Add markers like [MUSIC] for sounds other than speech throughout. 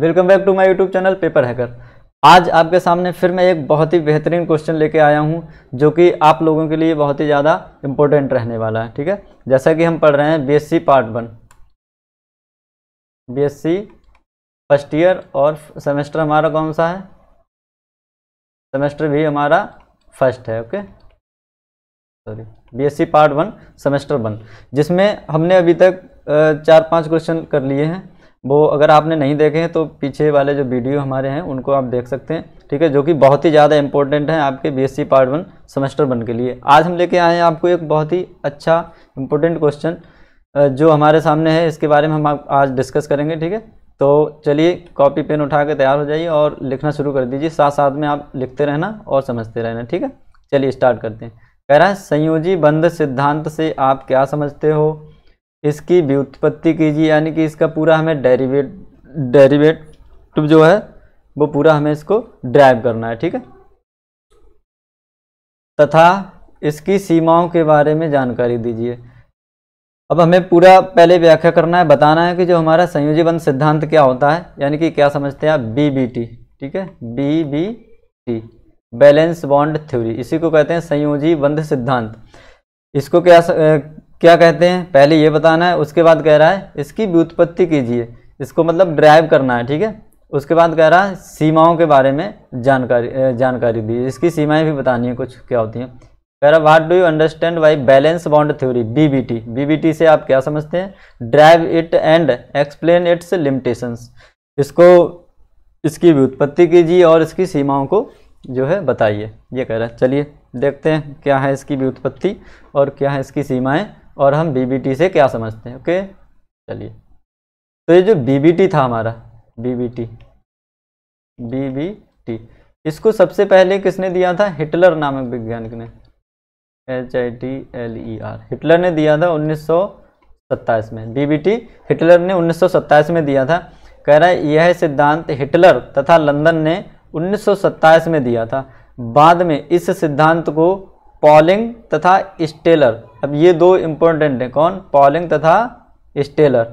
welcome back to my YouTube channel paper hacker आज आपके सामने फिर मैं एक बहुत ही बेहतरीन क्वेश्चन लेके आया हूँ जो कि आप लोगों के लिए बहुत ही ज़्यादा इम्पोर्टेंट रहने वाला है ठीक है जैसा कि हम पढ़ रहे हैं BSc part one BSc first year और सेमेस्टर हमारा कौन सा है सेमेस्टर भी हमारा फर्स्ट है okay sorry C part one semester one जिसमें हमने अभी तक चार पाँच क्वेश्चन कर लिए हैं वो अगर आपने नहीं देखे हैं तो पीछे वाले जो वीडियो हमारे हैं उनको आप देख सकते हैं ठीक है जो कि बहुत ही ज़्यादा इंपॉर्टेंट है आपके BSc part one semester one के लिए आज हम लेके आए हैं आपको एक बहुत ही अच्छा इंपॉर्टेंट क्वेश्चन जो हमारे सामने है इसके बारे में हम आप आज डिस्कस करेंगे ठीक है तो चलिए कॉपी पेन उठा के तैयार हो जाइए और लिखना शुरू कर दीजिए साथ साथ में आप लिखते रहना और समझते रहना ठीक है चलिए स्टार्ट करते हैं कह रहा है संयोजी बंध सिद्धांत से आप क्या समझते हो इसकी व्युत्पत्ति कीजिए यानी कि इसका पूरा हमें डेरिवेट डेरिवेटिव जो है वो पूरा हमें इसको ड्राइव करना है ठीक है तथा इसकी सीमाओं के बारे में जानकारी दीजिए अब हमें पूरा पहले व्याख्या करना है बताना है कि जो हमारा संयोजी बंध सिद्धांत क्या होता है यानी कि क्या समझते हैं आप बी बी टी ठीक है V B T valence bond theory इसी को कहते हैं संयोजी बंध सिद्धांत इसको क्या क्या कहते हैं पहले ये बताना है उसके बाद कह रहा है इसकी व्युत्पत्ति कीजिए इसको मतलब ड्राइव करना है ठीक है उसके बाद कह रहा है सीमाओं के बारे में जानकारी जानकारी दी इसकी सीमाएं भी बतानी है कुछ क्या होती हैं कह रहा what do you understand by valence bond theory VBT VBT से आप क्या समझते हैं derive it and explain its limitations इसको इसकी व्युत्पत्ति कीजिए और इसकी सीमाओं को जो है बताइए ये कह रहा है चलिए देखते हैं क्या है इसकी व्युत्पत्ति और क्या है इसकी सीमाएँ और हम बीबीटी से क्या समझते हैं ओके चलिए तो ये जो बीबीटी था हमारा बीबीटी बीबीटी इसको सबसे पहले किसने दिया था हिटलर नामक वैज्ञानिक ने H I T L E R Heitler ने दिया था उन्नीस में बीबीटी हिटलर ने उन्नीस में दिया था कह रहा है यह सिद्धांत हिटलर तथा लंदन ने उन्नीस में दिया था बाद में इस सिद्धांत को पॉलिंग तथा स्टेलर अब ये दो इंपॉर्टेंट हैं कौन पॉलिंग तथा Stellar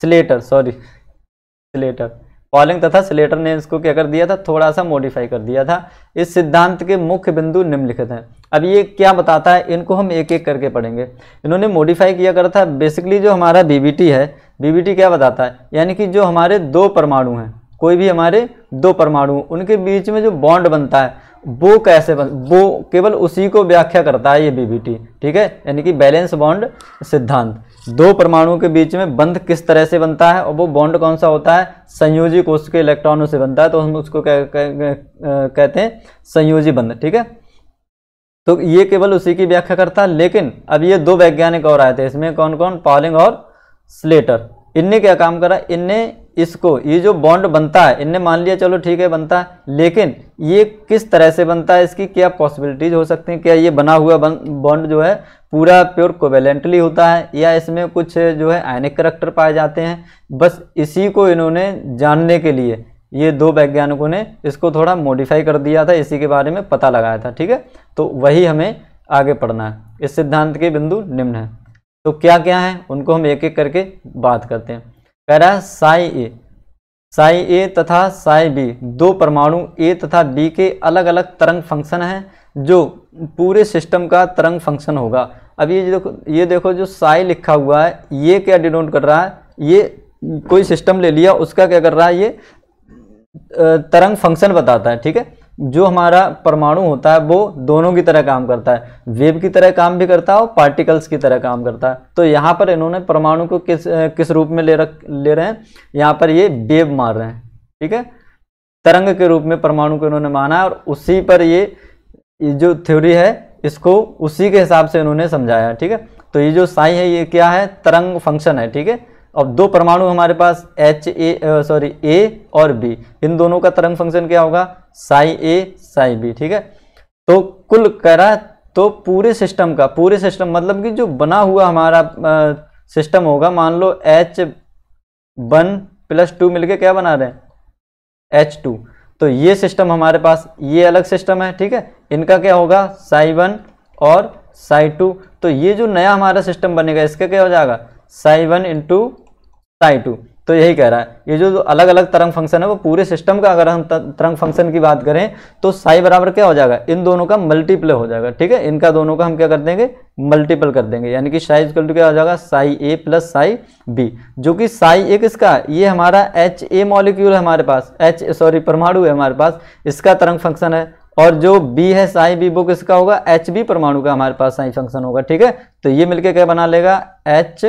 Slater sorry Slater Pauling तथा स्लेटर ने इसको क्या कर दिया था थोड़ा सा मॉडिफाई कर दिया था इस सिद्धांत के मुख्य बिंदु निम्नलिखित हैं अब ये क्या बताता है इनको हम एक एक करके पढ़ेंगे इन्होंने मॉडिफाई किया करता था बेसिकली जो हमारा बीबीटी है बीबीटी क्या बताता है यानी कि जो हमारे दो परमाणु हैं कोई भी हमारे दो परमाणु उनके बीच में जो बॉन्ड बनता है वो कैसे बन वो केवल उसी को व्याख्या करता है ये बीबीटी ठीक है यानी कि बैलेंस बॉन्ड सिद्धांत दो परमाणुओं के बीच में बंध किस तरह से बनता है और वो बॉन्ड कौन सा होता है संयोजी कोष के इलेक्ट्रॉनों से बनता है तो हम उसको कह, कह, कह, कहते हैं संयोजी बंध ठीक है तो ये केवल उसी की व्याख्या करता है लेकिन अब ये दो वैज्ञानिक और आए थे इसमें कौन कौन पॉलिंग और स्लेटर इनने क्या काम करा इनने इसको ये जो बॉन्ड बनता है इनने मान लिया चलो ठीक है बनता है लेकिन ये किस तरह से बनता है इसकी क्या पॉसिबिलिटीज हो सकती हैं क्या ये बना हुआ बॉन्ड जो है पूरा प्योर कोवेलेंटली होता है या इसमें कुछ जो है आयनिक करेक्टर पाए जाते हैं बस इसी को इन्होंने जानने के लिए ये दो वैज्ञानिकों ने इसको थोड़ा मॉडिफाई कर दिया था इसी के बारे में पता लगाया था ठीक है तो वही हमें आगे पढ़ना है इस सिद्धांत के बिंदु निम्न है तो क्या क्या है उनको हम एक एक करके बात करते हैं कह रहा है साई ए साई ए तथा साई बी दो परमाणु ए तथा बी के अलग अलग तरंग फंक्शन हैं जो पूरे सिस्टम का तरंग फंक्शन होगा अब ये देखो ये देखो जो साई लिखा हुआ है ये क्या डिनोट कर रहा है ये कोई सिस्टम ले लिया उसका क्या कर रहा है ये तरंग फंक्शन बताता है ठीक है जो हमारा परमाणु होता है वो दोनों की तरह काम करता है वेव की तरह काम भी करता है और पार्टिकल्स की तरह काम करता है तो यहाँ पर इन्होंने परमाणु को किस किस रूप में ले रख ले रहे हैं यहाँ पर ये वेव मार रहे हैं ठीक है तरंग के रूप में परमाणु को इन्होंने माना और उसी पर ये जो थ्योरी है इसको उसी के हिसाब से इन्होंने समझाया ठीक है तो ये जो साई है ये क्या है तरंग फंक्शन है ठीक है अब दो परमाणु हमारे पास एच ए सॉरी ए और बी इन दोनों का तरंग फंक्शन क्या होगा साई ए साई बी ठीक है तो कुल कह रहा है तो पूरे सिस्टम का पूरे सिस्टम मतलब कि जो बना हुआ हमारा सिस्टम होगा मान लो एच वन प्लस टू मिलकर क्या बना रहे हैं एच टू तो ये सिस्टम हमारे पास ये अलग सिस्टम है ठीक है इनका क्या होगा साई वन और साई टू तो ये जो नया हमारा सिस्टम बनेगा इसका क्या हो जाएगा psi one into psi two तो यही कह रहा है ये जो अलग अलग तरंग फंक्शन है वो पूरे सिस्टम का अगर हम तरंग फंक्शन की बात करें तो साई बराबर क्या हो जाएगा इन दोनों का मल्टीप्ले हो जाएगा ठीक है इनका दोनों का हम क्या कर देंगे मल्टीपल कर देंगे यानी कि साइज कल क्या हो जाएगा psi A plus psi B जो कि साई ए किसका ये हमारा एच ए मॉलिक्यूल है हमारे पास एच सॉरी परमाणु है हमारे पास इसका तरंग फंक्शन है और जो बी है साई बी वो किसका होगा एच बी परमाणु का हमारे पास साई फंक्शन होगा ठीक है तो ये मिलके क्या बना लेगा एच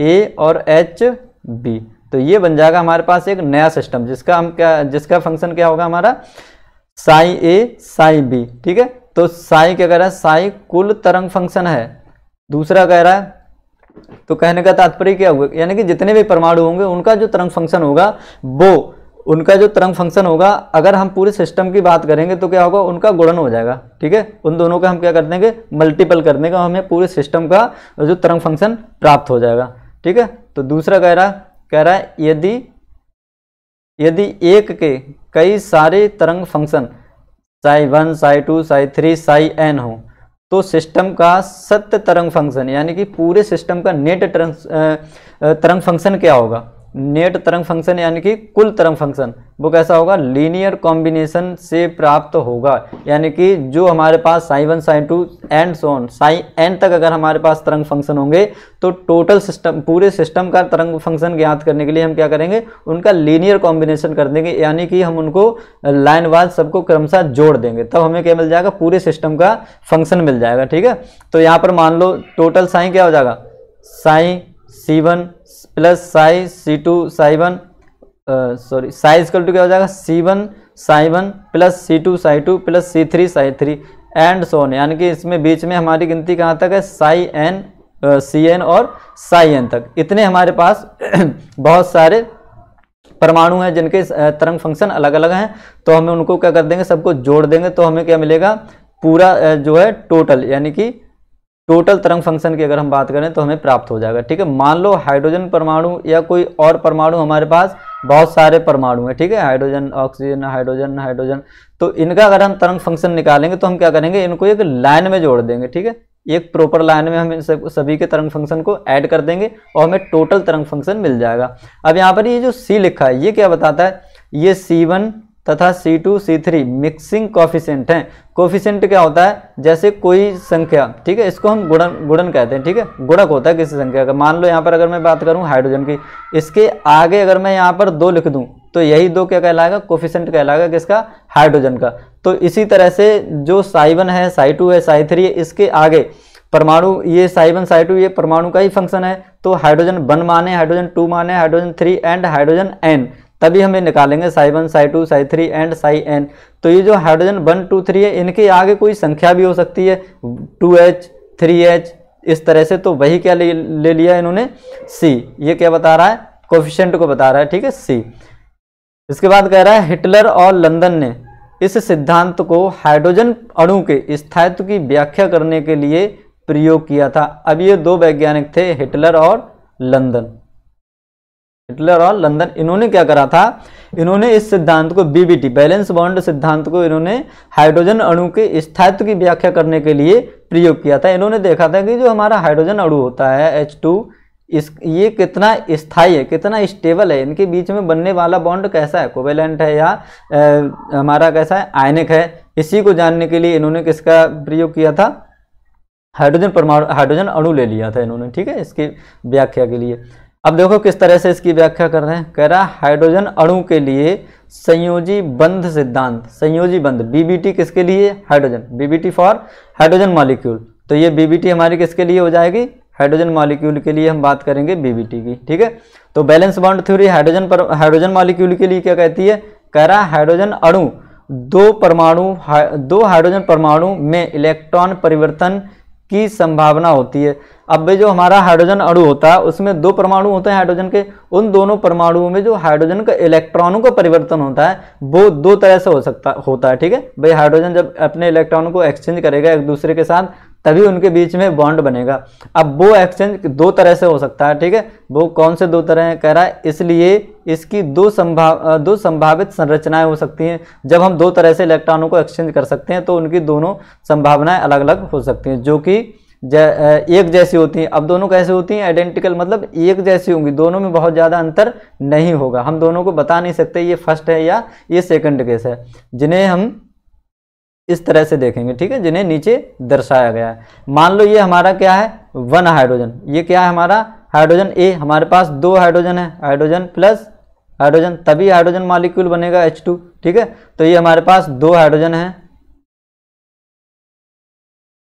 ए और एच बी तो ये बन जाएगा हमारे पास एक नया सिस्टम जिसका हम क्या जिसका फंक्शन क्या होगा हमारा साई ए साई बी ठीक है तो साई क्या कह रहा है साई कुल तरंग फंक्शन है दूसरा कह रहा है तो कहने का तात्पर्य क्या हुआ यानी कि जितने भी परमाणु होंगे उनका जो तरंग फंक्शन होगा वो उनका जो तरंग फंक्शन होगा अगर हम पूरे सिस्टम की बात करेंगे तो क्या होगा उनका गुणन हो जाएगा ठीक है उन दोनों का हम क्या कर देंगे मल्टीपल कर देंगे हमें पूरे सिस्टम का जो तरंग फंक्शन प्राप्त हो जाएगा ठीक है तो दूसरा कह रहा कह रहा है यदि यदि एक के कई सारे तरंग function psi one psi two psi three psi N हो तो सिस्टम का सत्य तरंग फंक्शन यानी कि पूरे सिस्टम का नेट तरंग तरंग फंक्शन क्या होगा नेट तरंग फंक्शन यानी कि कुल तरंग फंक्शन वो कैसा होगा लीनियर कॉम्बिनेशन से प्राप्त होगा यानी कि जो हमारे पास psi one psi two and so on psi N तक अगर हमारे पास तरंग फंक्शन होंगे तो टोटल सिस्टम पूरे सिस्टम का तरंग फंक्शन ज्ञात करने के लिए हम क्या करेंगे उनका लीनियर कॉम्बिनेशन कर देंगे यानी कि हम उनको लाइन वाइज सबको क्रमशः जोड़ देंगे तब हमें क्या मिल जाएगा पूरे सिस्टम का फंक्शन मिल जाएगा ठीक है तो यहाँ पर मान लो टोटल साई क्या हो जाएगा psi C one plus psi C two psi one sorry psi equal to क्या हो जाएगा C one psi one plus C two psi two plus C three psi three and so on यानी कि इसमें बीच में हमारी गिनती कहाँ तक है साई एन सी एन और साई एन तक इतने हमारे पास [CLEARS THROAT] बहुत सारे परमाणु हैं जिनके uh, तरंग फंक्शन अलग अलग हैं तो हमें उनको क्या कर देंगे सबको जोड़ देंगे तो हमें क्या मिलेगा पूरा uh, जो है टोटल यानी कि टोटल तरंग फंक्शन की अगर हम बात करें तो हमें प्राप्त हो जाएगा ठीक है मान लो हाइड्रोजन परमाणु या कोई और परमाणु हमारे पास बहुत सारे परमाणु हैं ठीक है हाइड्रोजन ऑक्सीजन हाइड्रोजन हाइड्रोजन तो इनका अगर हम तरंग फंक्शन निकालेंगे तो हम क्या करेंगे इनको एक लाइन में जोड़ देंगे ठीक है एक प्रॉपर लाइन में हम इन सभी के तरंग फंक्शन को ऐड कर देंगे और हमें टोटल तरंग फंक्शन मिल जाएगा अब यहाँ पर ये जो सी लिखा है ये क्या बताता है ये सी वन तथा C2, C3 मिक्सिंग कॉफिशेंट हैं कॉफिशेंट क्या होता है जैसे कोई संख्या ठीक है इसको हम गुणन गुणन कहते हैं ठीक है गुणक होता है किसी संख्या का मान लो यहाँ पर अगर मैं बात करूँ हाइड्रोजन की इसके आगे अगर मैं यहाँ पर दो लिख दूँ तो यही दो क्या कहलाएगा कोफिशेंट कहलाएगा किसका हाइड्रोजन का तो इसी तरह से जो साइवन है साई टू है साई थ्री है इसके आगे परमाणु ये साइवन साई टू ये परमाणु का ही फंक्शन है तो हाइड्रोजन वन माने हाइड्रोजन टू माने hydrogen three and hydrogen N तभी हमें निकालेंगे psi one psi two psi three and psi N तो ये जो हाइड्रोजन वन टू थ्री है इनके आगे कोई संख्या भी हो सकती है टू एच थ्री एच इस तरह से तो वही क्या ले, ले लिया इन्होंने सी ये क्या बता रहा है कोफिशेंट को बता रहा है ठीक है सी इसके बाद कह रहा है हिटलर और लंदन ने इस सिद्धांत को हाइड्रोजन अणु के स्थायित्व की व्याख्या करने के लिए प्रयोग किया था अब ये दो वैज्ञानिक थे हिटलर और लंदन हिटलर और लंदन इन्होंने क्या करा था इन्होंने इस सिद्धांत को बीबीटी बैलेंस बॉन्ड सिद्धांत को इन्होंने हाइड्रोजन अणु के स्थायित्व की व्याख्या करने के लिए प्रयोग किया था इन्होंने देखा था कि जो हमारा हाइड्रोजन अणु होता है एच टू इस ये कितना स्थायी है कितना स्टेबल है इनके बीच में बनने वाला बॉन्ड कैसा है कोवेलेंट है या ए, हमारा कैसा है आयनिक है इसी को जानने के लिए इन्होंने किसका प्रयोग किया था हाइड्रोजन परमाणु हाइड्रोजन अणु ले लिया था इन्होंने ठीक है इसकी व्याख्या के लिए अब देखो किस तरह से इसकी व्याख्या कर रहे हैं कह रहा हाइड्रोजन अणु के लिए संयोजी बंध सिद्धांत संयोजी बंध बीबीटी किसके लिए hydrogen VBT for hydrogen molecule तो ये बीबीटी हमारी किसके लिए हो जाएगी हाइड्रोजन मॉलिक्यूल के लिए हम बात करेंगे बीबीटी की ठीक है तो बैलेंस बॉन्ड थ्योरी हाइड्रोजन पर हाइड्रोजन मॉलिक्यूल के लिए क्या कहती है कह रहा हाइड्रोजन अणु दो परमाणु दो हाइड्रोजन परमाणु में इलेक्ट्रॉन परिवर्तन की संभावना होती है अब भाई जो हमारा हाइड्रोजन अणु होता है उसमें दो परमाणु होते हैं हाइड्रोजन के उन दोनों परमाणुओं में जो हाइड्रोजन का इलेक्ट्रॉनों का परिवर्तन होता है वो दो तरह से हो सकता होता है ठीक है भाई हाइड्रोजन जब अपने इलेक्ट्रॉनों को एक्सचेंज करेगा एक दूसरे के साथ तभी उनके बीच में बॉन्ड बनेगा अब वो एक्सचेंज दो तरह से हो सकता है ठीक है वो कौन से दो तरह कह रहा है इसलिए इसकी दो संभाव दो संभावित संरचनाएं हो सकती हैं जब हम दो तरह से इलेक्ट्रॉनों को एक्सचेंज कर सकते हैं तो उनकी दोनों संभावनाएं अलग अलग हो सकती हैं जो कि जै, एक जैसी होती हैं अब दोनों कैसे होती हैं आइडेंटिकल मतलब एक जैसी होंगी दोनों में बहुत ज़्यादा अंतर नहीं होगा हम दोनों को बता नहीं सकते ये फर्स्ट है या ये सेकंड केस है जिन्हें हम इस तरह से देखेंगे ठीक है जिन्हें नीचे दर्शाया गया है मान लो ये हमारा क्या है वन हाइड्रोजन ये क्या है हमारा हाइड्रोजन ए हमारे पास दो हाइड्रोजन है हाइड्रोजन प्लस हाइड्रोजन तभी हाइड्रोजन मॉलिक्यूल बनेगा एच टू ठीक है तो ये हमारे पास दो हाइड्रोजन है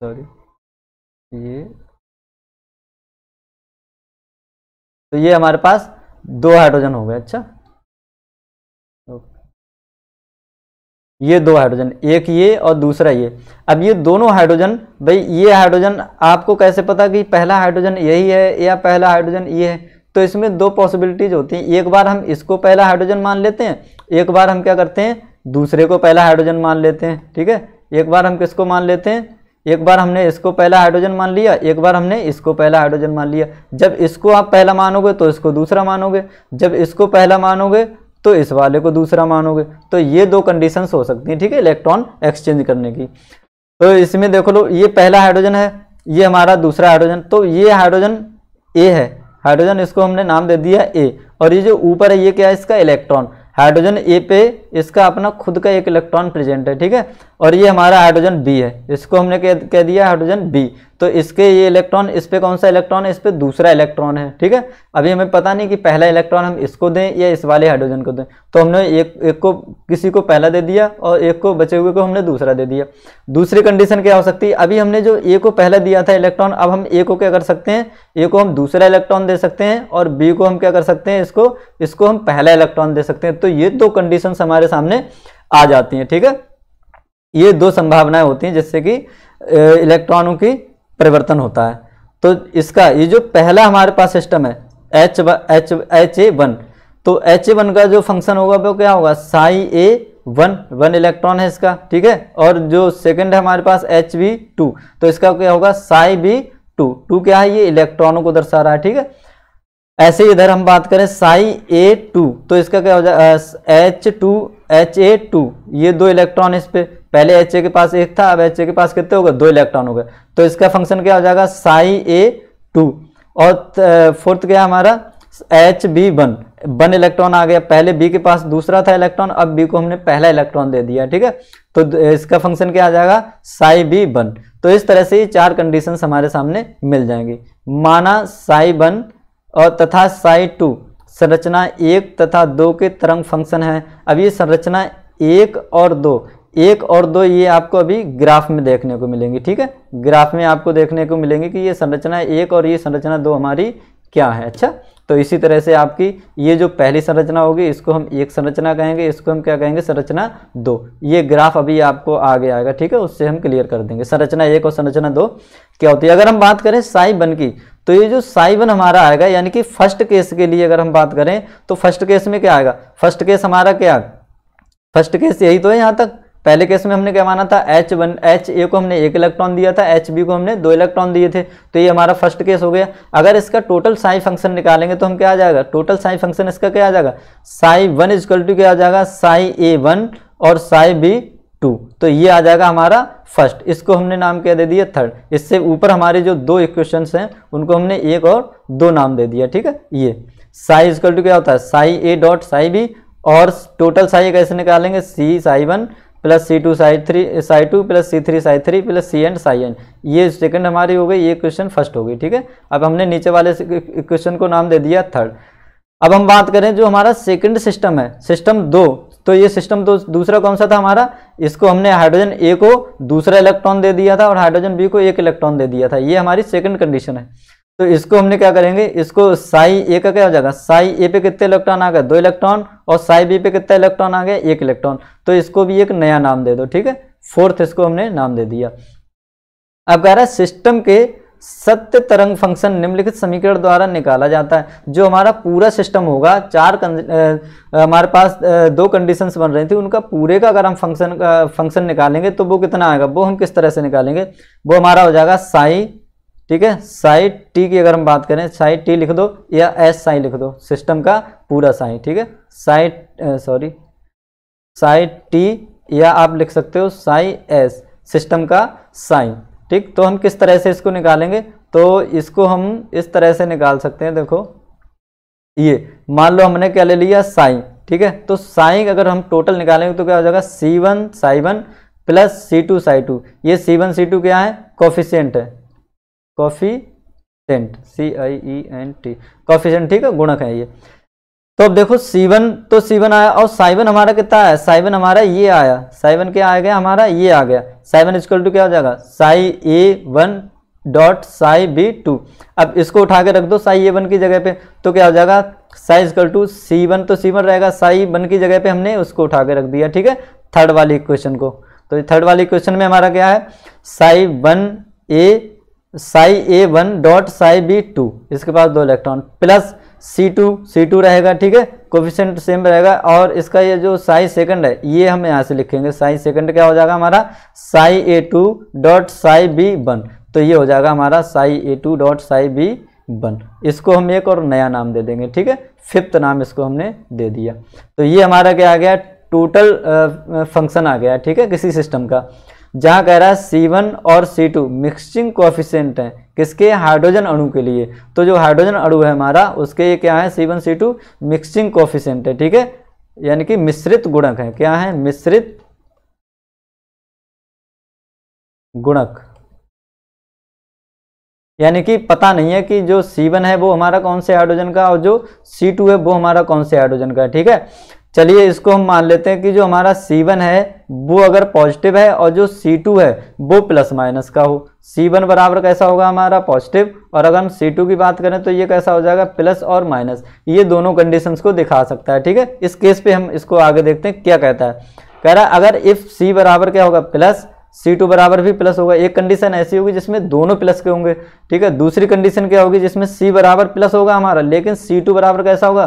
सॉरी ये तो ये हमारे पास दो हाइड्रोजन हो गए अच्छा ये दो हाइड्रोजन एक ये और दूसरा ये अब ये दोनों हाइड्रोजन भाई ये हाइड्रोजन आपको कैसे पता कि पहला हाइड्रोजन यही है या पहला हाइड्रोजन ये है तो इसमें दो पॉसिबिलिटीज होती हैं एक बार हम इसको पहला हाइड्रोजन मान लेते हैं एक बार हम क्या करते हैं दूसरे को पहला हाइड्रोजन मान लेते हैं ठीक है एक बार हम किसको मान लेते हैं एक बार हमने इसको पहला हाइड्रोजन मान लिया एक बार हमने इसको पहला हाइड्रोजन मान लिया जब इसको आप पहला मानोगे तो इसको दूसरा मानोगे जब इसको पहला मानोगे तो इस वाले को दूसरा मानोगे तो ये दो कंडीशंस हो सकती हैं ठीक है इलेक्ट्रॉन एक्सचेंज करने की तो इसमें देखो लो ये पहला हाइड्रोजन है ये हमारा दूसरा हाइड्रोजन तो ये हाइड्रोजन ए है हाइड्रोजन इसको हमने नाम दे दिया ए और ये जो ऊपर है ये क्या है इसका इलेक्ट्रॉन हाइड्रोजन ए पे इसका अपना खुद का एक इलेक्ट्रॉन प्रेजेंट है ठीक है और ये हमारा हाइड्रोजन बी है इसको हमने कह, कह दिया हाइड्रोजन बी तो इसके ये इलेक्ट्रॉन इस पर कौन सा इलेक्ट्रॉन है इस पर दूसरा इलेक्ट्रॉन है ठीक है अभी हमें पता नहीं कि पहला इलेक्ट्रॉन हम इसको दें या इस वाले हाइड्रोजन को दें तो हमने एक एक को किसी को पहला दे दिया और एक को बचे हुए को हमने दूसरा दे दिया दूसरी कंडीशन क्या हो सकती है अभी हमने जो ए को पहला दिया था इलेक्ट्रॉन अब हम ए को क्या कर सकते हैं ए को हम दूसरा इलेक्ट्रॉन दे सकते हैं और बी को हम क्या कर सकते हैं इसको इसको हम पहला इलेक्ट्रॉन दे सकते हैं तो ये दो कंडीशन हमारे सामने आ जाती हैं ठीक है ये दो संभावनाएं होती हैं जिससे कि इलेक्ट्रॉनों की परिवर्तन होता है तो इसका ये जो पहला हमारे पास सिस्टम है H H H A one तो एच ए वन का जो फंक्शन होगा वो क्या होगा psi A one one electron है इसका ठीक है और जो सेकंड है हमारे पास एच बी टू तो इसका क्या होगा साई बी टू टू क्या है ये इलेक्ट्रॉनों को दर्शा रहा है ठीक है ऐसे इधर हम बात करें साई ए टू तो इसका क्या हो जाएगा H two H A two ये दो इलेक्ट्रॉन इस पे पहले एच ए के पास एक था अब एच ए के पास कितने हो गए दो इलेक्ट्रॉन हो गए तो इसका फंक्शन क्या हो जाएगा साई ए टू और फोर्थ क्या हमारा H B one one electron आ गया पहले बी के पास दूसरा था इलेक्ट्रॉन अब बी को हमने पहला इलेक्ट्रॉन दे दिया ठीक है तो इसका फंक्शन क्या आ जाएगा साई बी वन तो इस तरह से ये चार कंडीशन हमारे सामने मिल जाएंगी माना साई वन और तथा साई टू संरचना एक तथा दो के तरंग फंक्शन है अब ये संरचना एक और दो एक और दो ये आपको अभी ग्राफ में देखने को मिलेंगी ठीक है ग्राफ में आपको देखने को मिलेंगे कि ये संरचना एक और ये संरचना दो हमारी क्या है अच्छा तो इसी तरह से आपकी ये जो पहली संरचना होगी इसको हम एक संरचना कहेंगे इसको हम क्या कहेंगे संरचना दो ये ग्राफ अभी आपको आगे आएगा ठीक है उससे हम क्लियर कर देंगे संरचना एक और संरचना दो क्या होती है अगर हम बात करें साई बन की तो ये जो साई वन हमारा आएगा यानी कि फर्स्ट केस के लिए अगर हम बात करें तो फर्स्ट केस में क्या आएगा फर्स्ट केस हमारा क्या फर्स्ट केस यही तो है यहाँ तक पहले केस में हमने क्या माना था एच वन एच ए को हमने एक इलेक्ट्रॉन दिया था एच बी को हमने दो इलेक्ट्रॉन दिए थे तो ये हमारा फर्स्ट केस हो गया अगर इसका टोटल साई फंक्शन निकालेंगे तो हम क्या आ जाएगा टोटल साई फंक्शन इसका क्या आ जाएगा साई वन इजकल टू क्या आ जाएगा साई ए वन और साई बी टू तो ये आ जाएगा हमारा फर्स्ट इसको हमने नाम क्या दे दिया थर्ड इससे ऊपर हमारे जो दो इक्वेशन हैं उनको हमने एक और दो नाम दे दिया ठीक है ये साई इजकल टू क्या होता है psi A dot psi B और टोटल साई कैसे निकालेंगे C psi one plus C two psi three psi two plus C three psi three plus C N psi N ये सेकंड हमारी हो गई ये क्वेश्चन फर्स्ट हो गई ठीक है अब हमने नीचे वाले क्वेश्चन को नाम दे दिया थर्ड अब हम बात करें जो हमारा सेकंड सिस्टम है सिस्टम दो तो ये सिस्टम तो दूसरा कौन सा था हमारा इसको हमने हाइड्रोजन ए को दूसरा इलेक्ट्रॉन दे दिया था और हाइड्रोजन बी को एक इलेक्ट्रॉन दे दिया था ये हमारी सेकंड कंडीशन है तो इसको हमने क्या करेंगे इसको साई ए का क्या हो जाएगा साई ए पे कितने इलेक्ट्रॉन आ गए दो इलेक्ट्रॉन और साई बी पे कितने इलेक्ट्रॉन आ गए एक इलेक्ट्रॉन तो इसको भी एक नया नाम दे दो ठीक है फोर्थ इसको हमने नाम दे दिया अब कह रहा है सिस्टम के सत्य तरंग फंक्शन निम्नलिखित समीकरण द्वारा निकाला जाता है जो हमारा पूरा सिस्टम होगा चार हमारे पास दो कंडीशंस बन रही थी उनका पूरे का अगर हम फंक्शन का फंक्शन निकालेंगे तो वो कितना आएगा वो हम किस तरह से निकालेंगे वो हमारा हो जाएगा साई ठीक है साई टी की अगर हम बात करें साई टी लिख दो या एस साई लिख दो सिस्टम का पूरा साई ठीक है साई सॉरी साई टी या आप लिख सकते हो साई एस सिस्टम का साई ठीक तो हम किस तरह से इसको निकालेंगे तो इसको हम इस तरह से निकाल सकते हैं देखो ये मान लो हमने क्या ले लिया साई ठीक है तो साई अगर हम टोटल निकालेंगे तो क्या हो जाएगा C one psi one plus C two psi two ये सी वन सी टू क्या है कॉफिशेंट है coefficient C I E N T coefficient ठीक है गुणक है ये तो अब देखो सीवन तो सीवन आया और साइवन हमारा कितना आया साइवन हमारा ये आया साइवन क्या आ गया हमारा ये आ गया साइवन इज्कल टू क्या हो जाएगा psi A one dot psi B two अब इसको उठा के रख दो साई ए वन की जगह पे तो क्या हो जाएगा psi equal to C one तो सी वन रहेगा साई वन की जगह पे हमने उसको उठा के रख दिया ठीक है थर्ड वाली इक्वेशन को तो थर्ड वाली इक्वेशन में हमारा क्या है psi one A psi A one dot psi B two इसके पास दो electron plus C two C two रहेगा ठीक है कोफिशेंट सेम रहेगा और इसका ये जो साई सेकंड है ये हम यहाँ से लिखेंगे साई सेकंड क्या हो जाएगा हमारा psi A two dot psi B one तो ये हो जाएगा हमारा psi A two dot psi B one इसको हम एक और नया नाम दे देंगे ठीक है फिफ्थ नाम इसको हमने दे दिया तो ये हमारा क्या आ गया टोटल फंक्शन आ गया ठीक है किसी सिस्टम का जहाँ कह रहा है C1 और C2 टू मिक्सिंग कोफिशेंट है किसके हाइड्रोजन अणु के लिए तो जो हाइड्रोजन अणु है हमारा उसके ये क्या है C1 C2 to mixing coefficient है ठीक है यानी कि मिश्रित गुणक है क्या है मिश्रित गुणक यानी कि पता नहीं है कि जो C1 है वो हमारा कौन से हाइड्रोजन का और जो C2 है वो हमारा कौन से हाइड्रोजन का ठीक है चलिए इसको हम मान लेते हैं कि जो हमारा C1 है वो अगर पॉजिटिव है और जो C2 है वो प्लस माइनस का हो C1 बराबर कैसा होगा हमारा पॉजिटिव और अगर हम C2 की बात करें तो ये कैसा हो जाएगा प्लस और माइनस ये दोनों कंडीशंस को दिखा सकता है ठीक है इस केस पे हम इसको आगे देखते हैं क्या कहता है कह रहा है अगर इफ़ सी बराबर क्या होगा प्लस सी टू बराबर भी प्लस होगा एक कंडीशन ऐसी होगी जिसमें दोनों प्लस के होंगे ठीक है दूसरी कंडीशन क्या होगी जिसमें सी बराबर प्लस होगा हमारा लेकिन सी टू बराबर कैसा होगा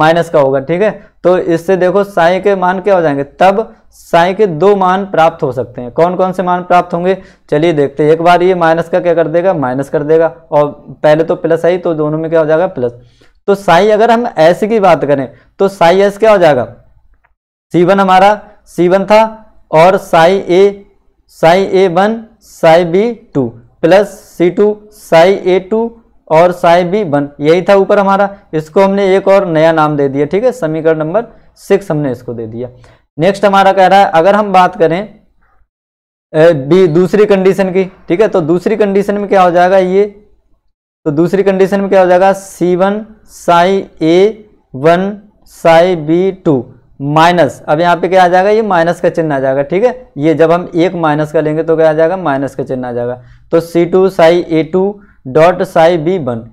माइनस का होगा ठीक है तो इससे देखो साई के मान क्या हो जाएंगे तब साई के दो मान प्राप्त हो सकते हैं कौन कौन से मान प्राप्त होंगे चलिए देखते हैं एक बार ये माइनस का क्या कर देगा माइनस कर देगा और पहले तो प्लस आई तो दोनों में क्या हो जाएगा प्लस तो साई अगर हम ऐसे की बात करें तो साई एस क्या हो जाएगा सी हमारा सी था और psi A psi A one psi B two plus C two psi A two और साई बी वन यही था ऊपर हमारा इसको हमने एक और नया नाम दे दिया ठीक है समीकरण नंबर सिक्स हमने इसको दे दिया नेक्स्ट हमारा कह रहा है अगर हम बात करें बी दूसरी कंडीशन की ठीक है तो दूसरी कंडीशन में क्या हो जाएगा ये तो दूसरी कंडीशन में क्या हो जाएगा C one psi A one psi B two minus अब यहाँ पे क्या आ जाएगा ये माइनस का चिन्ह आ जाएगा ठीक है ये जब हम एक माइनस का लेंगे तो क्या आ जाएगा माइनस का चिन्ह आ जाएगा तो C two psi A two dot psi B one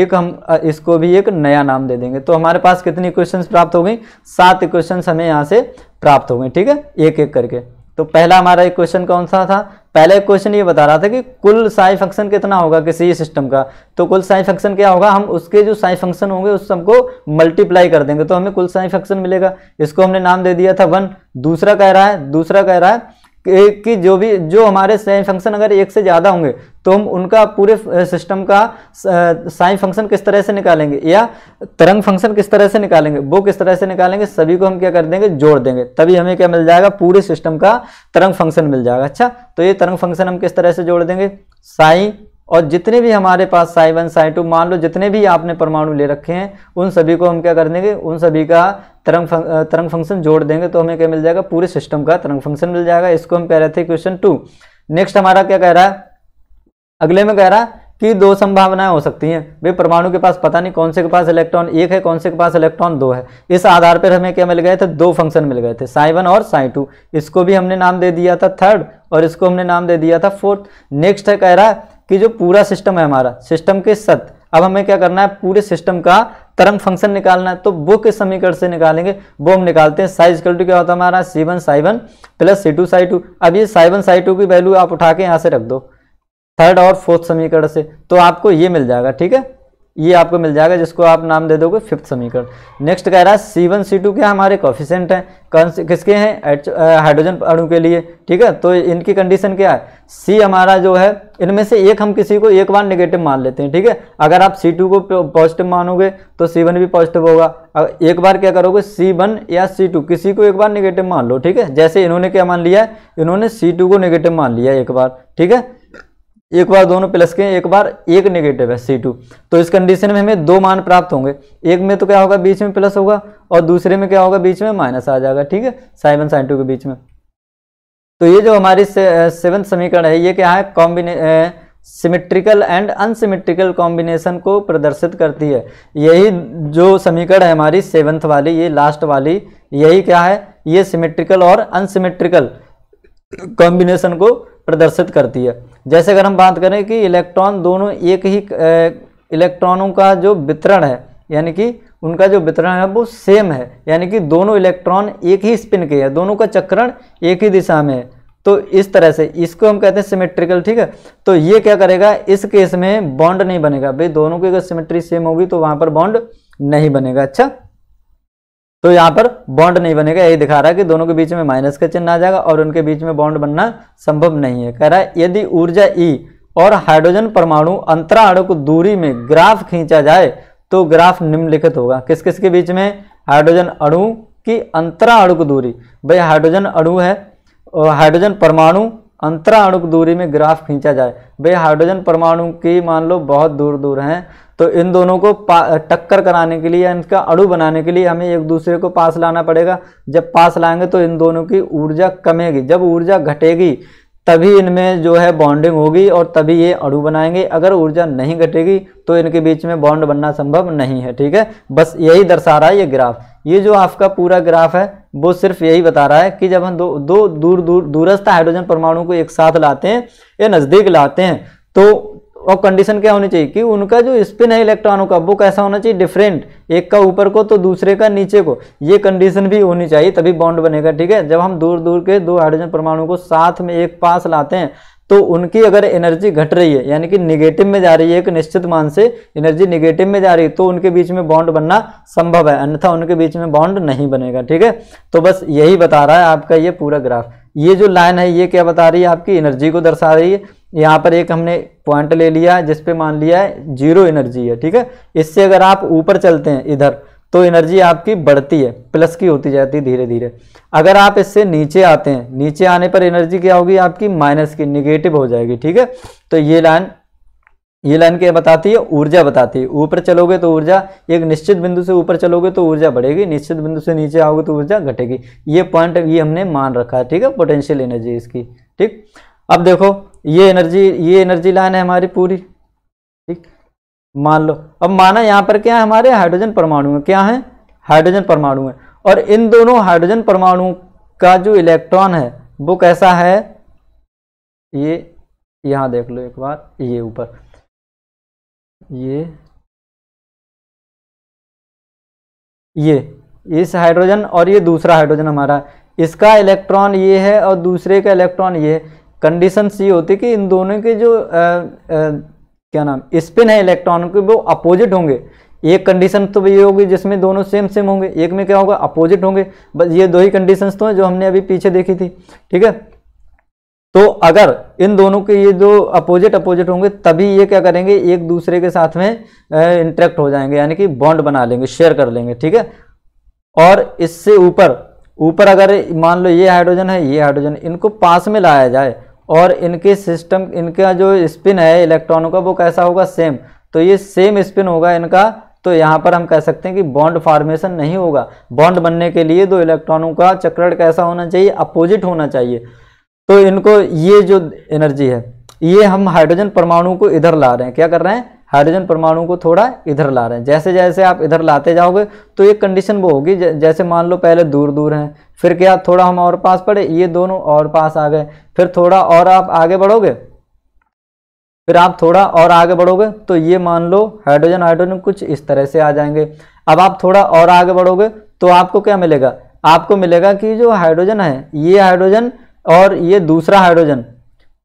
एक हम इसको भी एक नया नाम दे देंगे तो हमारे पास कितनी क्वेश्चन प्राप्त हो गई सात क्वेश्चन हमें यहाँ से प्राप्त हो गए ठीक है एक एक करके तो पहला हमारा एक क्वेश्चन कौन सा था पहला एक क्वेश्चन ये बता रहा था कि कुल साई फंक्शन कितना होगा किसी सिस्टम का तो कुल साई फंक्शन क्या होगा हम उसके जो साई फंक्शन होंगे उस सबको मल्टीप्लाई कर देंगे तो हमें कुल साई फंक्शन मिलेगा इसको हमने नाम दे दिया था वन दूसरा कह रहा है दूसरा कह रहा है कि जो भी जो हमारे साइन फंक्शन अगर एक से ज़्यादा होंगे तो हम उनका पूरे सिस्टम का साइन फंक्शन किस तरह से निकालेंगे या तरंग फंक्शन किस तरह से निकालेंगे वो किस तरह से निकालेंगे सभी को हम क्या कर देंगे जोड़ देंगे तभी हमें क्या मिल जाएगा पूरे सिस्टम का तरंग फंक्शन मिल जाएगा अच्छा तो ये तरंग फंक्शन हम किस तरह से जोड़ देंगे साई और जितने भी हमारे पास साई वन साई टू मान लो जितने भी आपने परमाणु ले रखे हैं उन सभी को हम क्या कर देंगे उन सभी का तरंग तरंग फंक्शन जोड़ देंगे तो हमें क्या मिल जाएगा पूरे सिस्टम का तरंग फंक्शन मिल जाएगा इसको हम कह रहे थे क्वेश्चन टू नेक्स्ट हमारा क्या कह रहा है अगले में कह रहा है कि दो संभावनाएं हो सकती हैं भाई परमाणु के पास पता नहीं कौन से के पास इलेक्ट्रॉन एक है कौन से के पास इलेक्ट्रॉन दो है इस आधार पर हमें क्या मिल गए थे दो फंक्शन मिल गए थे साई वन और साई टू इसको भी हमने नाम दे दिया था थर्ड और इसको हमने नाम दे दिया था फोर्थ नेक्स्ट है कह रहा है कि जो पूरा सिस्टम है हमारा सिस्टम के सत अब हमें क्या करना है पूरे सिस्टम का तरंग फंक्शन निकालना है तो वो किस समीकरण से निकालेंगे वो हम निकालते हैं साइज कल टू क्या होता है हमारा C one psi one plus C two psi two अब ये साई वन साई टू की वैल्यू आप उठा के यहाँ से रख दो थर्ड और फोर्थ समीकरण से तो आपको ये मिल जाएगा ठीक है ये आपको मिल जाएगा जिसको आप नाम दे दोगे फिफ्थ समीकरण नेक्स्ट कह रहा है सी वन सी टू क्या हमारे कॉफिशेंट हैं कौन से किसके हैं हाइड्रोजन अणु के लिए ठीक है तो इनकी कंडीशन क्या है सी हमारा जो है इनमें से एक हम किसी को एक बार निगेटिव मान लेते हैं ठीक है अगर आप सी टू को पॉजिटिव मानोगे तो सी वन भी पॉजिटिव होगा एक बार क्या करोगे सी वन या सी टू किसी को एक बार निगेटिव मान लो ठीक है जैसे इन्होंने क्या मान लिया है इन्होंने सी टू को निगेटिव मान लिया एक बार ठीक है एक बार दोनों प्लस के एक बार एक नेगेटिव है सी टू तो इस कंडीशन में हमें दो मान प्राप्त होंगे एक में तो क्या होगा बीच में प्लस होगा और दूसरे में क्या होगा बीच में माइनस आ जाएगा ठीक है साइन वन साइन टू के बीच में तो ये जो हमारी सेवन समीकरण है ये क्या है combine symmetrical and unsymmetrical combination को प्रदर्शित करती है यही जो समीकरण है हमारी सेवन्थ वाली ये लास्ट वाली यही क्या है ये सिमेट्रिकल और अनसिमेट्रिकल कॉम्बिनेशन को प्रदर्शित करती है जैसे अगर हम बात करें कि इलेक्ट्रॉन दोनों एक ही इलेक्ट्रॉनों का जो वितरण है यानी कि उनका जो वितरण है वो सेम है यानी कि दोनों इलेक्ट्रॉन एक ही स्पिन के हैं दोनों का चक्रण एक ही दिशा में है तो इस तरह से इसको हम कहते हैं सिमेट्रिकल ठीक है तो ये क्या करेगा इस केस में बॉन्ड नहीं बनेगा भाई दोनों की अगर सिमेट्री सेम होगी तो वहाँ पर बॉन्ड नहीं बनेगा अच्छा तो यहाँ पर बॉन्ड नहीं बनेगा यही दिखा रहा है कि दोनों के बीच में माइनस का चिन्ह आ जाएगा और उनके बीच में बॉन्ड बनना संभव नहीं है कह रहा है यदि ऊर्जा ई e और हाइड्रोजन परमाणु अंतराणु को दूरी में ग्राफ खींचा जाए तो ग्राफ निम्नलिखित होगा किस किस के बीच में हाइड्रोजन अणु की अंतराणु को दूरी भाई हाइड्रोजन अणु है हाइड्रोजन परमाणु अंतरा अणुक दूरी में ग्राफ खींचा जाए भाई हाइड्रोजन परमाणु की मान लो बहुत दूर दूर हैं तो इन दोनों को टक्कर कराने के लिए या इनका अणु बनाने के लिए हमें एक दूसरे को पास लाना पड़ेगा जब पास लाएंगे तो इन दोनों की ऊर्जा कमेगी जब ऊर्जा घटेगी तभी इनमें जो है बॉन्डिंग होगी और तभी ये अणु बनाएंगे अगर ऊर्जा नहीं घटेगी तो इनके बीच में बॉन्ड बनना संभव नहीं है ठीक है बस यही दर्शा रहा है ये ग्राफ ये जो आपका पूरा ग्राफ है वो सिर्फ यही बता रहा है कि जब हम दो दो दूर दूर दूरस्थ हाइड्रोजन परमाणु को एक साथ लाते हैं या नज़दीक लाते हैं तो और कंडीशन क्या होनी चाहिए कि उनका जो स्पिन है इलेक्ट्रॉनों का वो कैसा होना चाहिए डिफरेंट एक का ऊपर को तो दूसरे का नीचे को ये कंडीशन भी होनी चाहिए तभी बॉन्ड बनेगा ठीक है जब हम दूर दूर के दो हाइड्रोजन परमाणु को साथ में एक पास लाते हैं तो उनकी अगर एनर्जी घट रही है यानी कि निगेटिव में जा रही है एक निश्चित मान से एनर्जी निगेटिव में जा रही है तो उनके बीच में बॉन्ड बनना संभव है अन्यथा उनके बीच में बॉन्ड नहीं बनेगा ठीक है तो बस यही बता रहा है आपका ये पूरा ग्राफ ये जो लाइन है ये क्या बता रही है आपकी एनर्जी को दर्शा रही है यहाँ पर एक हमने पॉइंट ले लिया है जिसपे मान लिया है जीरो एनर्जी है ठीक है इससे अगर आप ऊपर चलते हैं इधर तो एनर्जी आपकी बढ़ती है प्लस की होती जाती है धीरे धीरे अगर आप इससे नीचे आते हैं नीचे आने पर एनर्जी क्या होगी आपकी माइनस की निगेटिव हो जाएगी ठीक है तो ये लाइन ये लाइन क्या बताती है ऊर्जा बताती है ऊपर चलोगे तो ऊर्जा एक निश्चित बिंदु से ऊपर चलोगे तो ऊर्जा बढ़ेगी निश्चित बिंदु से नीचे आओगे तो ऊर्जा घटेगी ये पॉइंट ये हमने मान रखा है ठीक है पोटेंशियल एनर्जी इसकी ठीक अब देखो ये एनर्जी ये एनर्जी लाइन है हमारी पूरी ठीक मान लो अब माना यहाँ पर क्या है हमारे हाइड्रोजन परमाणु है क्या है हाइड्रोजन परमाणु है और इन दोनों हाइड्रोजन परमाणु का जो इलेक्ट्रॉन है वो कैसा है ये यहाँ देख लो एक बार ये ऊपर ये ये इस हाइड्रोजन और ये दूसरा हाइड्रोजन हमारा इसका इलेक्ट्रॉन ये है और दूसरे का इलेक्ट्रॉन ये है कंडीशन ये होती है कि इन दोनों के जो आ, आ, क्या नाम स्पिन है इलेक्ट्रॉन के वो अपोजिट होंगे एक कंडीशन तो ये होगी जिसमें दोनों सेम सेम होंगे एक में क्या होगा अपोजिट होंगे बस ये दो ही कंडीशंस तो हैं जो हमने अभी पीछे देखी थी ठीक है तो अगर इन दोनों के ये दो अपोजिट अपोजिट होंगे तभी ये क्या करेंगे एक दूसरे के साथ में इंटरेक्ट हो जाएंगे यानी कि बॉन्ड बना लेंगे शेयर कर लेंगे ठीक है और इससे ऊपर ऊपर अगर मान लो ये हाइड्रोजन है ये हाइड्रोजन इनको पास में लाया जाए और इनके सिस्टम इनका जो स्पिन है इलेक्ट्रॉनों का वो कैसा होगा सेम तो ये सेम स्पिन होगा इनका तो यहाँ पर हम कह सकते हैं कि बॉन्ड फार्मेशन नहीं होगा बॉन्ड बनने के लिए दो इलेक्ट्रॉनों का चक्रण कैसा होना चाहिए अपोजिट होना चाहिए तो इनको ये जो एनर्जी है ये हम हाइड्रोजन परमाणु को इधर ला रहे हैं क्या कर रहे हैं हाइड्रोजन परमाणु को थोड़ा इधर ला रहे हैं जैसे जैसे आप इधर लाते जाओगे तो एक कंडीशन वो होगी जैसे मान लो पहले दूर दूर हैं फिर क्या थोड़ा हम और पास पड़े ये दोनों और पास आ गए फिर थोड़ा और आप आगे बढ़ोगे फिर आप थोड़ा और आगे बढ़ोगे तो ये मान लो हाइड्रोजन हाइड्रोजन कुछ इस तरह से आ जाएंगे अब आप थोड़ा और आगे बढ़ोगे तो आपको क्या मिलेगा आपको मिलेगा कि जो हाइड्रोजन है ये हाइड्रोजन और ये दूसरा हाइड्रोजन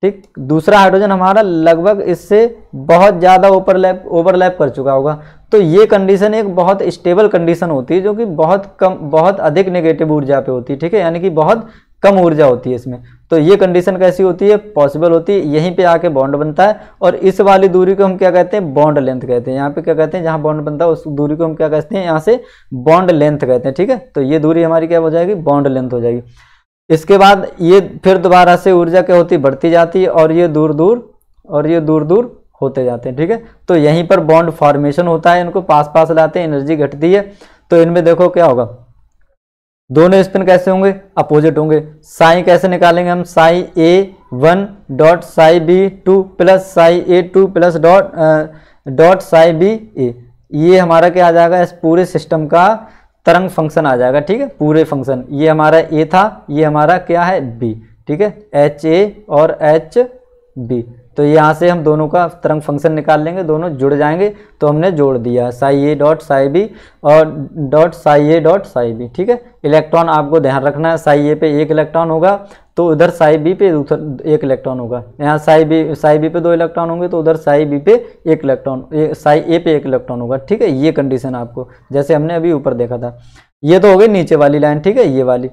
ठीक दूसरा हाइड्रोजन हमारा लगभग इससे बहुत ज़्यादा ओवरलैप ओवरलैप कर चुका होगा तो ये कंडीशन एक बहुत स्टेबल कंडीशन होती है जो कि बहुत कम बहुत अधिक नेगेटिव ऊर्जा पे होती है ठीक है यानी कि बहुत कम ऊर्जा होती है इसमें तो ये कंडीशन कैसी होती है पॉसिबल होती है यहीं पे आके बॉन्ड बनता है और इस वाली दूरी को हम क्या कहते हैं बॉन्ड लेंथ कहते हैं यहाँ पे क्या कहते हैं जहाँ बॉन्ड बनता है उस दूरी को हम क्या कहते हैं यहाँ से बॉन्ड लेंथ कहते हैं ठीक है तो ये दूरी हमारी क्या हो जाएगी बॉन्ड लेंथ हो जाएगी इसके बाद ये फिर दोबारा से ऊर्जा क्या होती बढ़ती जाती है और ये दूर दूर और ये दूर दूर होते जाते हैं ठीक है तो यहीं पर बॉन्ड फॉर्मेशन होता है इनको पास पास लाते हैं एनर्जी घटती है तो इनमें देखो क्या होगा दोनों स्पिन कैसे होंगे अपोजिट होंगे साई कैसे निकालेंगे हम psi A one dot psi B two plus psi A two plus dot dot psi B A ये हमारा क्या आ जाएगा इस पूरे सिस्टम का तरंग फंक्शन आ जाएगा ठीक है पूरे फंक्शन ये हमारा ए था ये हमारा क्या है बी ठीक है एच ए और एच बी तो यहाँ से हम दोनों का तरंग फंक्शन निकाल लेंगे दोनों जुड़ जाएंगे तो हमने जोड़ दिया psi A dot psi B और dot psi A dot psi B ठीक है इलेक्ट्रॉन आपको ध्यान रखना है साई ए पे एक इलेक्ट्रॉन होगा तो उधर साई बी पे उधर एक इलेक्ट्रॉन होगा यहाँ साई बी साई बी पे दो इलेक्ट्रॉन होंगे तो उधर साई बी पे एक इलेक्ट्रॉन साई ए पे एक इलेक्ट्रॉन होगा ठीक है ये कंडीशन आपको जैसे हमने अभी ऊपर देखा था ये तो हो गई नीचे वाली लाइन ठीक है ये वाली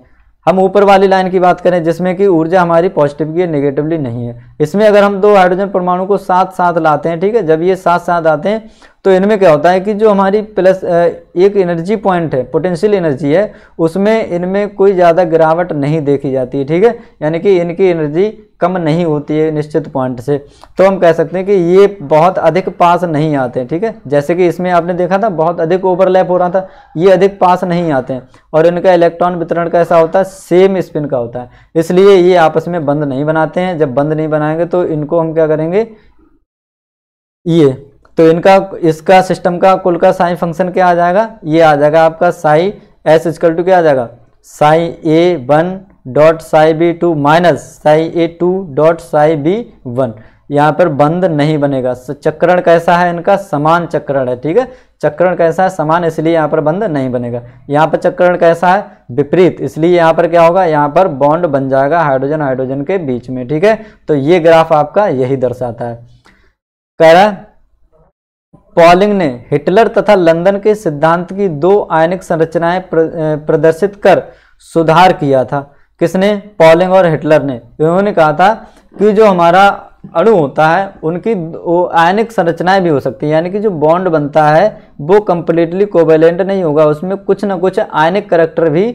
हम ऊपर वाली लाइन की बात करें जिसमें कि ऊर्जा हमारी पॉजिटिव की है नेगेटिवली नहीं है इसमें अगर हम दो हाइड्रोजन परमाणु को साथ साथ लाते हैं ठीक है जब ये साथ साथ आते हैं तो इनमें क्या होता है कि जो हमारी प्लस एक एनर्जी पॉइंट है पोटेंशियल एनर्जी है उसमें इनमें कोई ज़्यादा गिरावट नहीं देखी जाती है ठीक है यानी कि इनकी एनर्जी कम नहीं होती है निश्चित पॉइंट से तो हम कह सकते हैं कि ये बहुत अधिक पास नहीं आते ठीक है जैसे कि इसमें आपने देखा था बहुत अधिक ओवरलैप हो रहा था ये अधिक पास नहीं आते हैं और इनका इलेक्ट्रॉन वितरण कैसा होता है सेम स्पिन का होता है इसलिए ये आपस में बंद नहीं बनाते हैं जब बंद नहीं बनाएंगे तो इनको हम क्या करेंगे ये तो इनका इसका सिस्टम का कुल का साई फंक्शन क्या आ जाएगा ये आ जाएगा आपका साई एस इजकल टू क्या आ जाएगा psi A one dot psi B two minus psi A two dot psi B one यहाँ पर बंद नहीं बनेगा चक्रण कैसा है इनका समान चक्रण है ठीक है चक्रण कैसा है समान इसलिए यहाँ पर बंद नहीं बनेगा यहाँ पर चक्रण कैसा है विपरीत इसलिए यहाँ पर क्या होगा यहाँ पर बॉन्ड बन जाएगा हाइड्रोजन हाइड्रोजन के बीच में ठीक है तो ये ग्राफ आपका यही दर्शाता है कह रहा है पॉलिंग ने हिटलर तथा लंदन के सिद्धांत की दो आयनिक संरचनाएं प्रदर्शित कर सुधार किया था किसने पॉलिंग और हिटलर ने इन्होंने कहा था कि जो हमारा अणु होता है उनकी आयनिक संरचनाएं भी हो सकती हैं यानी कि जो बॉन्ड बनता है वो कंप्लीटली कोवेलेंट नहीं होगा उसमें कुछ ना कुछ आयनिक करेक्टर भी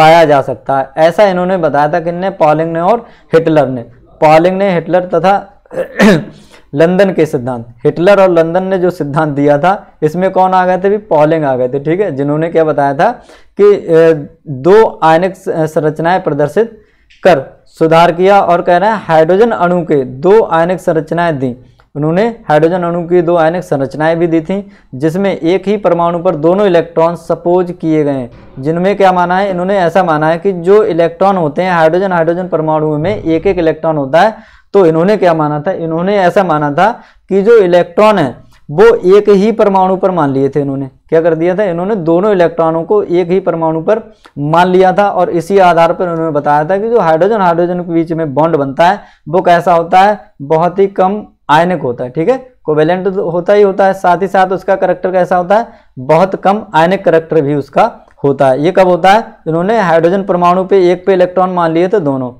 पाया जा सकता है ऐसा इन्होंने बताया था किन्ने पॉलिंग ने और हिटलर ने पॉलिंग ने हिटलर तथा लंदन के सिद्धांत हिटलर और लंदन ने जो सिद्धांत दिया था इसमें कौन आ गए थे भी पॉलिंग आ गए थे ठीक है जिन्होंने क्या बताया था कि दो आयनिक संरचनाएं प्रदर्शित कर सुधार किया और कह रहे हैं हाइड्रोजन अणु के दो आयनिक संरचनाएं दी उन्होंने हाइड्रोजन अणु की दो आयनिक संरचनाएं भी दी थी जिसमें एक ही परमाणु पर दोनों इलेक्ट्रॉन सपोज किए गए जिनमें क्या माना है इन्होंने ऐसा माना है कि जो इलेक्ट्रॉन होते हैं हाइड्रोजन हाइड्रोजन परमाणु में एक एक इलेक्ट्रॉन होता है तो इन्होंने क्या माना था इन्होंने ऐसा माना था कि जो इलेक्ट्रॉन है वो एक ही परमाणु पर मान लिए थे इन्होंने क्या कर दिया था इन्होंने दोनों इलेक्ट्रॉनों को एक ही परमाणु पर मान लिया था और इसी आधार पर उन्होंने बताया था कि जो हाइड्रोजन हाइड्रोजन के बीच में बॉन्ड बनता है वो कैसा होता है बहुत ही कम आयनिक होता है ठीक है कोवेलेंट तो होता ही होता है साथ ही साथ उसका करेक्टर कैसा होता है बहुत कम आयनिक करेक्टर भी उसका होता है ये कब होता है इन्होंने हाइड्रोजन परमाणु पे एक पे इलेक्ट्रॉन मान लिए तो दोनों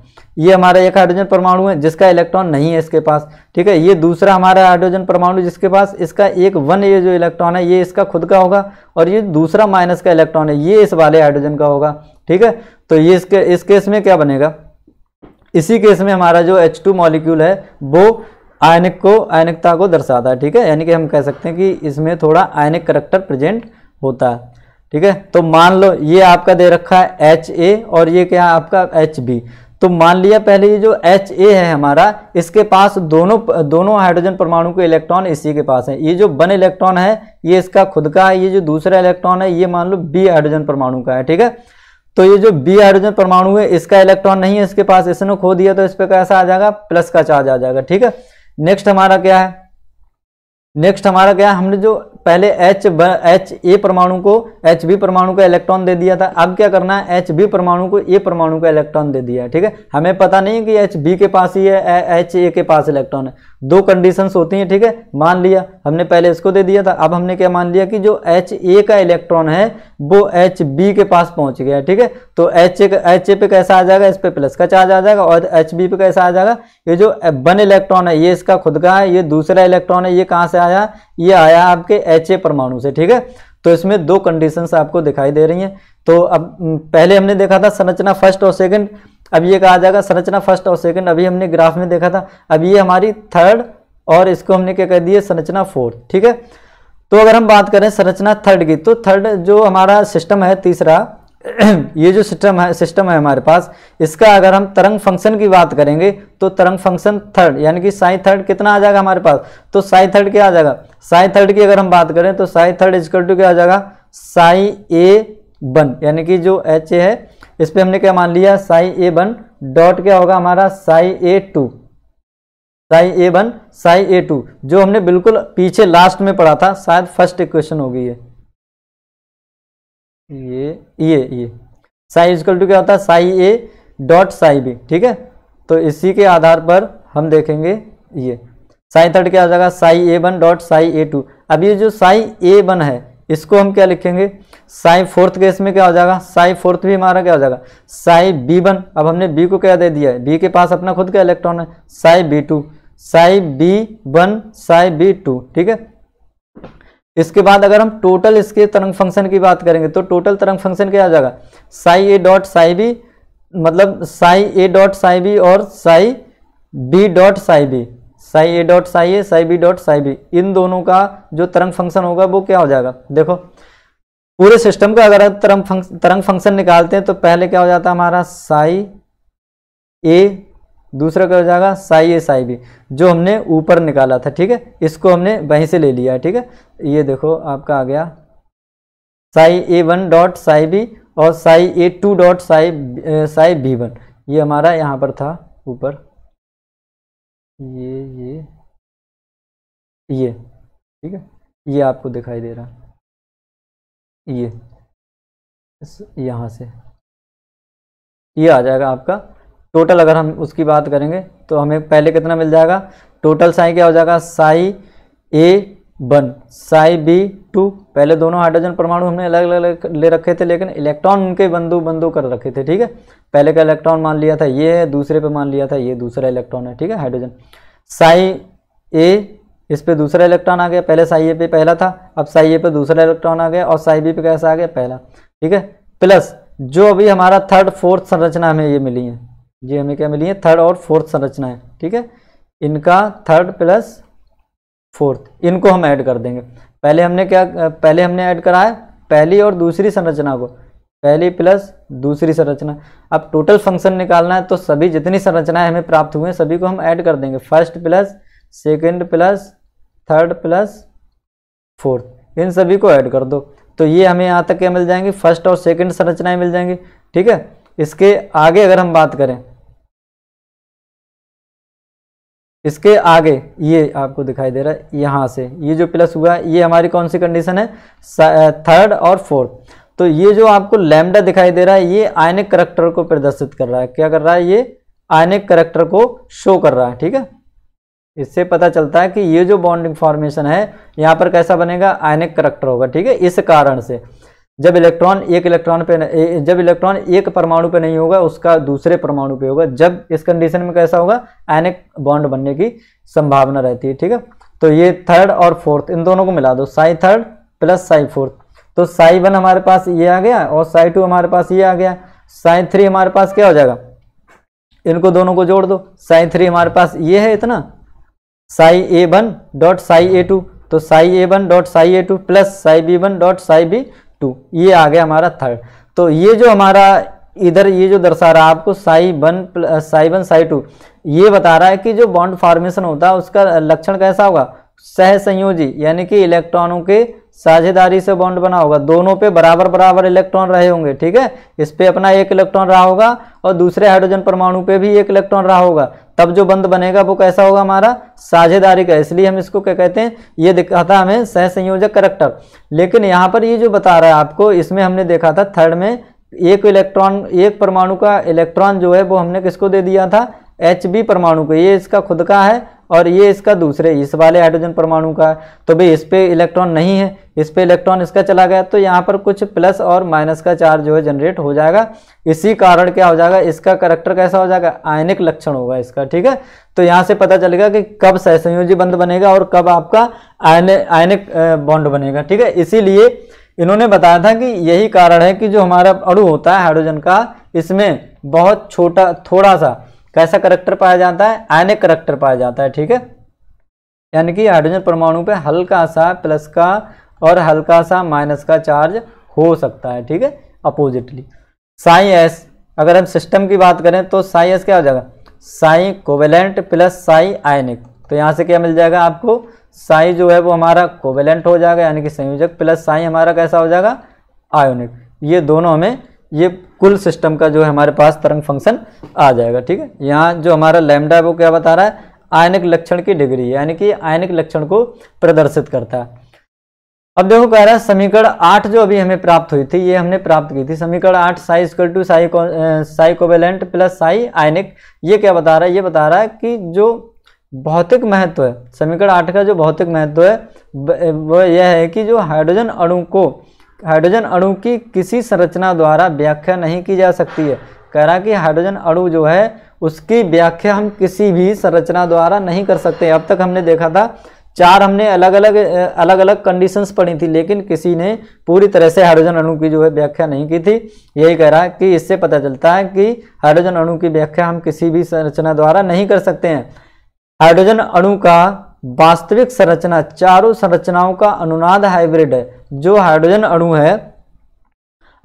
ये हमारा एक हाइड्रोजन परमाणु है जिसका इलेक्ट्रॉन नहीं है इसके पास ठीक है ये दूसरा हमारा हाइड्रोजन परमाणु जिसके पास इसका एक वन ये जो इलेक्ट्रॉन है ये इसका खुद का होगा और ये दूसरा माइनस का इलेक्ट्रॉन है ये इस वाले हाइड्रोजन का होगा ठीक है तो ये इसके इस केस में क्या बनेगा इसी केस में हमारा जो एच टू मॉलिक्यूल है वो आयनिक को आयनिकता को दर्शाता है ठीक है यानी कि हम कह सकते हैं कि इसमें थोड़ा आयनिक करेक्टर प्रेजेंट होता है ठीक है तो मान लो ये आपका दे रखा है एच ए और ये क्या है आपका एच बी तो मान लिया पहले ये जो एच ए है हमारा इसके पास दोनों दोनों हाइड्रोजन परमाणु के इलेक्ट्रॉन इसी के पास है ये जो वन इलेक्ट्रॉन है ये इसका खुद का है ये जो दूसरा इलेक्ट्रॉन है ये मान लो बी हाइड्रोजन परमाणु का है ठीक है तो ये जो बी हाइड्रोजन परमाणु है इसका इलेक्ट्रॉन नहीं है इसके पास इसने खो दिया तो इस पर कैसा आ जाएगा प्लस का चार्ज आ जाएगा ठीक है नेक्स्ट हमारा क्या है नेक्स्ट हमारा क्या है हमने जो पहले एच ब, एच ए परमाणु को एच बी परमाणु का इलेक्ट्रॉन दे दिया था अब क्या करना है एच बी परमाणु को ए परमाणु का इलेक्ट्रॉन दे दिया है ठीक है हमें पता नहीं कि एच बी के पास ही है एच ए के पास इलेक्ट्रॉन है दो कंडीशंस होती हैं ठीक है मान लिया हमने पहले इसको दे दिया था अब हमने क्या मान लिया कि जो एच ए का इलेक्ट्रॉन है वो एच बी के पास पहुंच गया ठीक है तो एच एच ए पे कैसा आ जाएगा इस पे प्लस का चार्ज आ जाएगा और एच बी पे कैसा आ जाएगा ये जो वन इलेक्ट्रॉन है ये इसका खुद का है ये दूसरा इलेक्ट्रॉन है ये कहाँ से आया ये आया आपके एच ए परमाणु से ठीक है तो इसमें दो कंडीशन आपको दिखाई दे रही हैं तो अब पहले हमने देखा था संरचना फर्स्ट और सेकेंड अब ये कहा जाएगा संरचना फर्स्ट और सेकेंड अभी हमने ग्राफ में देखा था अब ये हमारी थर्ड और इसको हमने क्या कह दिया संरचना फोर्थ ठीक है तो अगर हम बात करें संरचना थर्ड की तो थर्ड जो हमारा सिस्टम है तीसरा [CLEARS THROAT] ये जो सिस्टम है सिस्टम है हमारे पास इसका अगर हम तरंग फंक्शन की बात करेंगे तो तरंग फंक्शन थर्ड यानी कि साई थर्ड कितना आ जाएगा हमारे पास तो साई थर्ड क्या आ जाएगा साई थर्ड की अगर हम बात करें तो साई थर्ड इजकल टू क्या आ जाएगा साई ए वन यानी कि जो एच ए है इस पर हमने क्या मान लिया साई ए वन डॉट क्या होगा हमारा psi A two psi A one psi A two जो हमने बिल्कुल पीछे लास्ट में पढ़ा था शायद फर्स्ट इक्वेशन होगी ये ये ये ये साई इजकल टू क्या होता है psi A dot psi B ठीक है तो इसी के आधार पर हम देखेंगे ये साई थर्ड क्या हो जाएगा psi A one dot psi A two अब ये जो साई ए वन है इसको हम क्या लिखेंगे साई फोर्थ केस में क्या हो जाएगा साई फोर्थ भी हमारा क्या हो जाएगा साई बी वन अब हमने बी को क्या दे दिया है बी के पास अपना खुद का इलेक्ट्रॉन है psi B two psi B one psi B two ठीक है इसके बाद अगर हम टोटल इसके तरंग फंक्शन की बात करेंगे तो टोटल तरंग फंक्शन क्या आ जाएगा psi A dot psi B मतलब psi A dot psi B और psi B dot psi B psi A dot psi A psi B dot psi B इन दोनों का जो तरंग फंक्शन होगा वो क्या हो जाएगा देखो पूरे सिस्टम का अगर तरंग फंक्शन तरंग फंक्शन निकालते हैं तो पहले क्या हो जाता है हमारा साई ए दूसरा क्या हो जाएगा साई ए साई बी जो हमने ऊपर निकाला था ठीक है इसको हमने वहीं से ले लिया है ठीक है ये देखो आपका आ गया psi A one dot psi B और psi A two dot psi psi B one ये हमारा यहाँ पर था ऊपर ये ये ये ठीक है ये आपको दिखाई दे रहा ये यहाँ से ये आ जाएगा आपका टोटल अगर हम उसकी बात करेंगे तो हमें पहले कितना मिल जाएगा टोटल साई क्या हो जाएगा psi A one psi B two पहले दोनों हाइड्रोजन परमाणु हमने अलग अलग ले रखे थे लेकिन इलेक्ट्रॉन उनके बंधु बंधु कर रखे थे ठीक है पहले का इलेक्ट्रॉन मान लिया था ये है दूसरे पे मान लिया था ये दूसरा इलेक्ट्रॉन है ठीक है हाइड्रोजन साई ए इस पे दूसरा इलेक्ट्रॉन आ गया पहले साई ए पे पहला था अब साई ए पे दूसरा इलेक्ट्रॉन आ गया और साई बी पे कैसा आ गया पहला ठीक है प्लस जो अभी हमारा थर्ड फोर्थ संरचना हमें ये मिली है ये हमें क्या मिली है थर्ड और फोर्थ संरचना है ठीक है इनका थर्ड प्लस फोर्थ इनको हम ऐड कर देंगे पहले हमने क्या पहले हमने ऐड करा है पहली और दूसरी संरचना को पहली प्लस दूसरी संरचना अब टोटल फंक्शन निकालना है तो सभी जितनी संरचनाएं हमें प्राप्त हुई हैं सभी को हम ऐड कर देंगे first plus second plus third plus fourth इन सभी को ऐड कर दो तो ये हमें यहाँ तक क्या मिल जाएंगी फर्स्ट और सेकंड संरचनाएं मिल जाएंगी ठीक है इसके आगे अगर हम बात करें इसके आगे ये आपको दिखाई दे रहा है यहाँ से ये जो प्लस हुआ है ये हमारी कौन सी कंडीशन है थर्ड और फोर्थ तो ये जो आपको लैमडा दिखाई दे रहा है ये आयनिक करेक्टर को प्रदर्शित कर रहा है क्या कर रहा है ये आयनिक करेक्टर को शो कर रहा है ठीक है इससे पता चलता है कि ये जो बॉन्डिंग फॉर्मेशन है यहाँ पर कैसा बनेगा आयनिक करेक्टर होगा ठीक है इस कारण से जब इलेक्ट्रॉन एक इलेक्ट्रॉन पे जब इलेक्ट्रॉन एक परमाणु पे नहीं होगा उसका दूसरे परमाणु पे होगा जब इस कंडीशन में कैसा होगा एनिक बॉन्ड बनने की संभावना रहती है ठीक है तो ये थर्ड और फोर्थ इन दोनों को मिला दो psi third plus psi fourth तो साई वन हमारे पास ये आ गया और साई टू हमारे पास ये आ गया साई थ्री हमारे पास क्या हो जाएगा इनको दोनों को जोड़ दो साई थ्री हमारे पास ये है इतना psi A one dot psi A two तो psi A one dot psi A two plus psi B one dot psi B two ये आ गया हमारा थर्ड तो ये जो हमारा इधर ये जो दर्शा रहा है आपको psi one psi one psi two ये बता रहा है कि जो बॉन्ड फॉर्मेशन होता है उसका लक्षण कैसा होगा सहसंयोजी यानी कि इलेक्ट्रॉनों के साझेदारी से बॉन्ड बना होगा दोनों पे बराबर बराबर इलेक्ट्रॉन रहे होंगे ठीक है इस पे अपना एक इलेक्ट्रॉन रहा होगा और दूसरे हाइड्रोजन परमाणु पे भी एक इलेक्ट्रॉन रहा होगा तब जो बंद बनेगा वो कैसा होगा हमारा साझेदारी का इसलिए हम इसको क्या कहते हैं ये दिखाता हमें सहसंयोजक करेक्टर लेकिन यहाँ पर ये जो बता रहा है आपको इसमें हमने देखा था थर्ड में एक इलेक्ट्रॉन एक परमाणु का इलेक्ट्रॉन जो है वो हमने किसको दे दिया था एच परमाणु को ये इसका खुद का है और ये इसका दूसरे इस वाले हाइड्रोजन परमाणु का है तो भाई इस पर इलेक्ट्रॉन नहीं है इस पर इलेक्ट्रॉन इसका चला गया तो यहाँ पर कुछ प्लस और माइनस का चार्ज जो है जनरेट हो जाएगा इसी कारण क्या हो जाएगा इसका करेक्टर कैसा हो जाएगा आयनिक लक्षण होगा इसका ठीक है तो यहाँ से पता चलेगा कि कब सहसंयोजी बंद बनेगा और कब आपका आयन आयनिक बॉन्ड बनेगा ठीक है इसीलिए इन्होंने बताया था कि यही कारण है कि जो हमारा अड़ू होता है हाइड्रोजन का इसमें बहुत छोटा थोड़ा सा कैसा करैक्टर पाया जाता है आयनिक करैक्टर पाया जाता है ठीक है यानी कि हाइड्रोजन परमाणु पे हल्का सा प्लस का और हल्का सा माइनस का चार्ज हो सकता है ठीक है अपोजिटली साई एस अगर हम सिस्टम की बात करें तो साई एस क्या हो जाएगा psi covalent plus psi ionic तो यहाँ से क्या मिल जाएगा आपको साई जो है वो हमारा कोवेलेंट हो जाएगा यानी कि संयोजक प्लस साई हमारा कैसा हो जाएगा आयोनिक ये दोनों हमें ये कुल सिस्टम का जो है हमारे पास तरंग फंक्शन आ जाएगा ठीक है यहाँ जो हमारा लैमडा है वो क्या बता रहा है आयनिक लक्षण की डिग्री यानी कि आयनिक लक्षण को प्रदर्शित करता है अब देखो कह रहा है समीकरण आठ जो अभी हमें प्राप्त हुई थी ये हमने प्राप्त की थी समीकरण आठ psi equal to psi psi covalent plus psi ionic ये क्या बता रहा है ये बता रहा है कि जो भौतिक महत्व है समीकरण आठ का जो भौतिक महत्व है वो यह है कि जो हाइड्रोजन अणु को हाइड्रोजन अणु की किसी संरचना द्वारा व्याख्या नहीं की जा सकती है कह रहा कि हाइड्रोजन अणु जो है उसकी व्याख्या हम किसी भी संरचना द्वारा नहीं कर सकते अब तक हमने देखा था चार हमने अलग अलग अलग अलग कंडीशंस पढ़ी थी लेकिन किसी ने पूरी तरह से हाइड्रोजन अणु की जो है व्याख्या नहीं की थी यही कह रहा है कि इससे पता चलता है कि हाइड्रोजन अणु की व्याख्या हम किसी भी संरचना द्वारा नहीं कर सकते हैं हाइड्रोजन अणु का वास्तविक संरचना चारों संरचनाओं का अनुनाद हाइब्रिड है जो हाइड्रोजन अणु है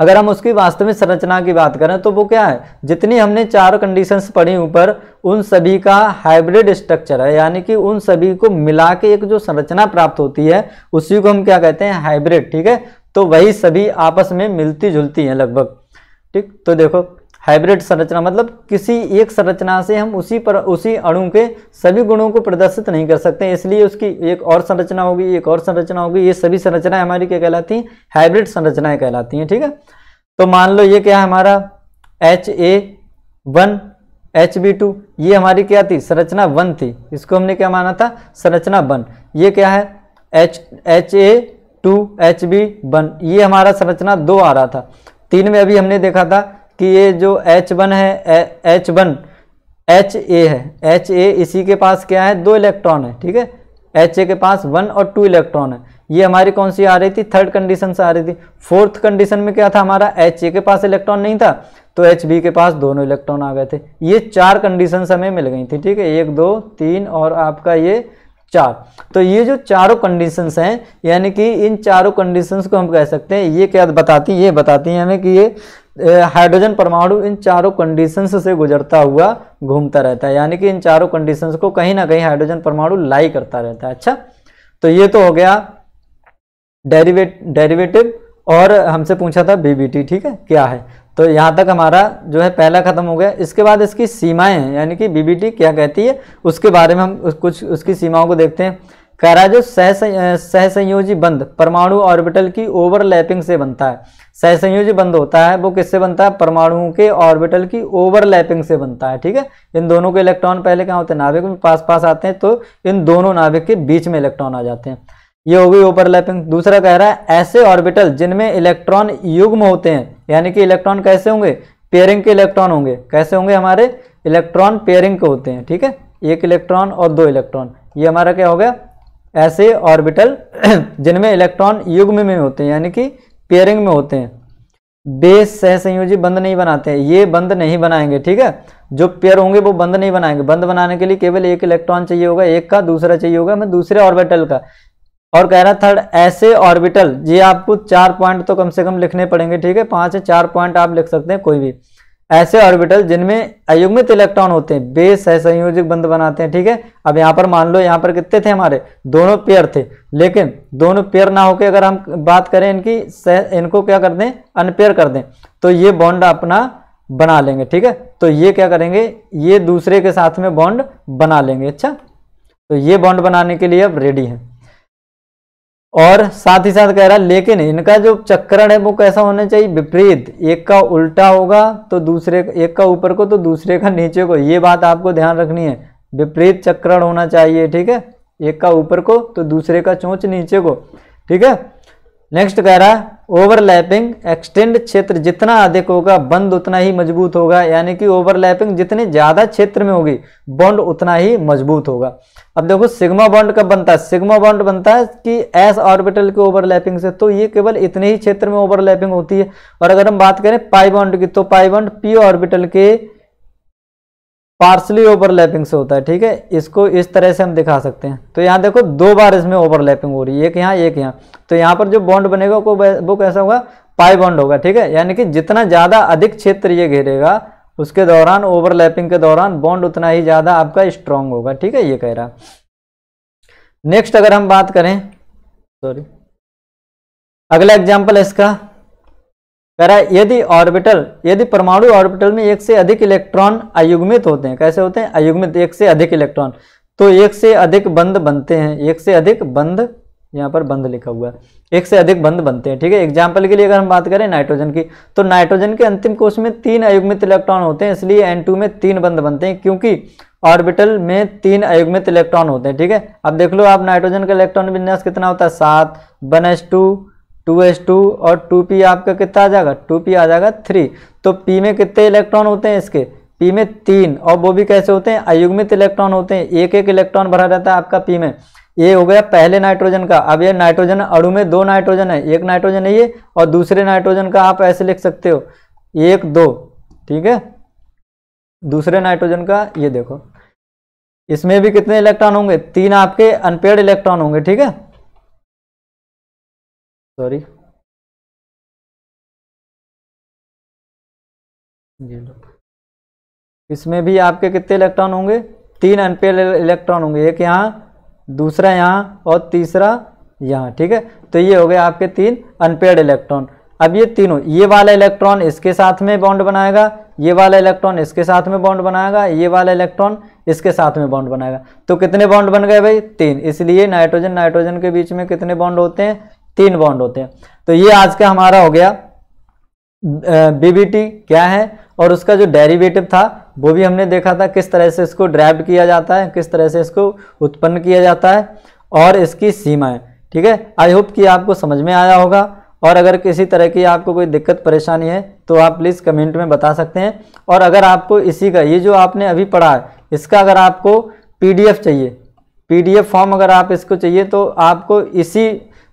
अगर हम उसकी वास्तविक संरचना की बात करें तो वो क्या है जितनी हमने चार कंडीशंस पढ़ी ऊपर उन सभी का हाइब्रिड स्ट्रक्चर है यानी कि उन सभी को मिला के एक जो संरचना प्राप्त होती है उसी को हम क्या कहते हैं हाइब्रिड ठीक है तो वही सभी आपस में मिलती जुलती हैं लगभग ठीक तो देखो हाइब्रिड संरचना मतलब किसी एक संरचना से हम उसी पर उसी अणु के सभी गुणों को प्रदर्शित नहीं कर सकते इसलिए उसकी एक और संरचना होगी एक और संरचना होगी ये सभी संरचनाएं हमारी क्या कहलाती हैं हाइब्रिड संरचनाएं कहलाती हैं ठीक है तो मान लो ये क्या है हमारा H A one H B two ये हमारी क्या थी संरचना वन थी इसको हमने क्या माना था संरचना वन ये क्या है H H A two H B one ये हमारा संरचना दो आ रहा था तीन में अभी हमने देखा था कि ये जो एच वन है एच वन एच ए है एच ए इसी के पास क्या है दो इलेक्ट्रॉन है ठीक है एच ए के पास वन और टू इलेक्ट्रॉन है ये हमारी कौन सी आ रही थी थर्ड कंडीशन से आ रही थी फोर्थ कंडीशन में क्या था हमारा एच ए के पास इलेक्ट्रॉन नहीं था तो एच बी के पास दोनों इलेक्ट्रॉन आ गए थे ये चार कंडीशन हमें मिल गई थी ठीक है एक दो तीन और आपका ये चार तो ये जो चारों कंडीशंस हैं यानी कि इन चारों कंडीशंस को हम कह सकते हैं ये क्या बताती ये बताती हैं हमें कि ये हाइड्रोजन परमाणु इन चारों कंडीशंस से गुजरता हुआ घूमता रहता है यानी कि इन चारों कंडीशंस को कहीं ना कहीं हाइड्रोजन परमाणु लाई करता रहता है अच्छा तो ये तो हो गया डेरिवेट डेरिवेटिव और हमसे पूछा था बीबीटी ठीक है क्या है तो यहाँ तक हमारा जो है पहला खत्म हो गया इसके बाद इसकी सीमाएं यानी कि बीबीटी क्या कहती है उसके बारे में हम कुछ उसकी सीमाओं को देखते हैं कह रहा है जो सहसंयोजी बंद परमाणु ऑर्बिटल की ओवरलैपिंग से बनता है सहसंयोजी बंद होता है वो किससे बनता है परमाणुओं के ऑर्बिटल की ओवरलैपिंग से बनता है ठीक है इन दोनों के इलेक्ट्रॉन पहले क्या होते हैं नाभिक में पास पास आते हैं तो इन दोनों नाभिक के बीच में इलेक्ट्रॉन आ जाते हैं ये हो गई ओवरलैपिंग दूसरा कह रहा है ऐसे ऑर्बिटल जिनमें इलेक्ट्रॉन युग्म होते हैं यानी कि इलेक्ट्रॉन कैसे होंगे पेयरिंग के इलेक्ट्रॉन होंगे कैसे होंगे हमारे इलेक्ट्रॉन पेयरिंग के होते हैं ठीक है एक इलेक्ट्रॉन और दो इलेक्ट्रॉन ये हमारा क्या हो गया ऐसे ऑर्बिटल [CLEARS THROAT] जिनमें इलेक्ट्रॉन युग्म में, होते हैं यानी कि पेयरिंग में होते हैं बेस सह संयोजी बंद नहीं बनाते हैं ये बंद नहीं बनाएंगे ठीक है जो पेयर होंगे वो बंद नहीं बनाएंगे बंद बनाने के लिए केवल एक इलेक्ट्रॉन चाहिए होगा एक का दूसरा चाहिए होगा मैं दूसरे ऑर्बिटल का और कह रहा थर्ड ऐसे ऑर्बिटल ये आपको चार पॉइंट तो कम से कम लिखने पड़ेंगे ठीक है पाँच चार पॉइंट आप लिख सकते हैं कोई भी ऐसे ऑर्बिटल जिनमें अयुग्मित इलेक्ट्रॉन होते हैं बेस है संयोजक बंद बनाते हैं ठीक है अब यहाँ पर मान लो यहाँ पर कितने थे हमारे दोनों पेयर थे लेकिन दोनों पेयर ना होकर अगर हम बात करें इनकी इनको क्या कर दें अनपेयर कर दें तो ये बॉन्ड अपना बना लेंगे ठीक है तो ये क्या करेंगे ये दूसरे के साथ में बॉन्ड बना लेंगे अच्छा तो ये बॉन्ड बनाने के लिए अब रेडी है और साथ ही साथ कह रहा लेकिन इनका जो चक्रण है वो कैसा होना चाहिए विपरीत एक का उल्टा होगा तो दूसरे एक का ऊपर को तो दूसरे का नीचे को ये बात आपको ध्यान रखनी है विपरीत चक्रण होना चाहिए ठीक है एक का ऊपर को तो दूसरे का चोंच नीचे को ठीक है नेक्स्ट कह रहा है ओवरलैपिंग एक्सटेंड क्षेत्र जितना अधिक होगा बंद उतना ही मजबूत होगा यानी कि ओवरलैपिंग जितनी ज्यादा क्षेत्र में होगी बॉन्ड उतना ही मजबूत होगा अब देखो सिग्मा बॉन्ड कब बनता है सिग्मा बॉन्ड बनता है कि एस ऑर्बिटल के ओवरलैपिंग से तो ये केवल इतने ही क्षेत्र में ओवरलैपिंग होती है और अगर हम बात करें पाई बॉन्ड की तो पाई बॉन्ड पी ऑर्बिटल के पार्सली ओवरलैपिंग से होता है ठीक है इसको इस तरह से हम दिखा सकते हैं तो यहाँ देखो दो बार इसमें ओवरलैपिंग हो रही है एक यहाँ एक यहाँ तो यहाँ पर जो बॉन्ड बनेगा वो वो कैसा होगा पाई बॉन्ड होगा ठीक है यानी कि जितना ज़्यादा अधिक क्षेत्र ये घेरेगा उसके दौरान ओवरलैपिंग के दौरान बॉन्ड उतना ही ज़्यादा आपका स्ट्रांग होगा ठीक है ये कह रहा नेक्स्ट अगर हम बात करें सॉरी अगला एग्जाम्पल इसका कह रहा है यदि ऑर्बिटल यदि परमाणु ऑर्बिटल में एक से अधिक इलेक्ट्रॉन अयुग्मित होते हैं कैसे होते हैं अयुग्मित एक से अधिक इलेक्ट्रॉन तो एक से अधिक बंद बनते हैं एक से अधिक बंद यहाँ पर बंद लिखा हुआ है एक से अधिक बंद बनते हैं ठीक है एग्जाम्पल के लिए अगर हम बात करें नाइट्रोजन की तो नाइट्रोजन के अंतिम कोष में तीन अयुग्मित इलेक्ट्रॉन होते हैं इसलिए एन में तीन बंद बनते हैं क्योंकि ऑर्बिटल में तीन अयुग्मित इलेक्ट्रॉन होते हैं ठीक है अब देख लो आप नाइट्रोजन का इलेक्ट्रॉन विन्यास कितना होता है सात one S two two S two और टू पी आपका कितना आ जाएगा टू पी आ जाएगा थ्री तो पी में कितने इलेक्ट्रॉन होते हैं इसके पी में तीन और वो भी कैसे होते हैं अयुग्मित इलेक्ट्रॉन होते हैं एक एक इलेक्ट्रॉन भरा रहता है आपका पी में ये हो गया पहले नाइट्रोजन का अब ये नाइट्रोजन अणु में दो नाइट्रोजन है एक नाइट्रोजन है ये और दूसरे नाइट्रोजन का आप ऐसे लिख सकते हो एक दो ठीक है दूसरे नाइट्रोजन का ये देखो इसमें भी कितने इलेक्ट्रॉन होंगे तीन आपके अनपेड इलेक्ट्रॉन होंगे ठीक है सॉरी लो इसमें भी आपके कितने इलेक्ट्रॉन होंगे तीन अनपेड इलेक्ट्रॉन होंगे एक यहाँ दूसरा यहाँ और तीसरा यहाँ ठीक है तो ये हो गए आपके तीन अनपेड इलेक्ट्रॉन अब ये तीनों ये वाला इलेक्ट्रॉन इसके साथ में बॉन्ड बनाएगा ये वाला इलेक्ट्रॉन इसके साथ में बॉन्ड बनाएगा ये वाला इलेक्ट्रॉन इसके साथ में बॉन्ड बनाएगा तो कितने बॉन्ड बन गए भाई तीन इसलिए नाइट्रोजन नाइट्रोजन के बीच में कितने बॉन्ड होते हैं तीन बॉन्ड होते हैं तो ये आज का हमारा हो गया बीबीटी क्या है और उसका जो डेरिवेटिव था वो भी हमने देखा था किस तरह से इसको ड्राइव किया जाता है किस तरह से इसको उत्पन्न किया जाता है और इसकी सीमाएं ठीक है आई होप कि आपको समझ में आया होगा और अगर किसी तरह की आपको कोई दिक्कत परेशानी है तो आप प्लीज़ कमेंट में बता सकते हैं और अगर आपको इसी का ये जो आपने अभी पढ़ा है इसका अगर आपको पी चाहिए पी फॉर्म अगर आप इसको चाहिए तो आपको इसी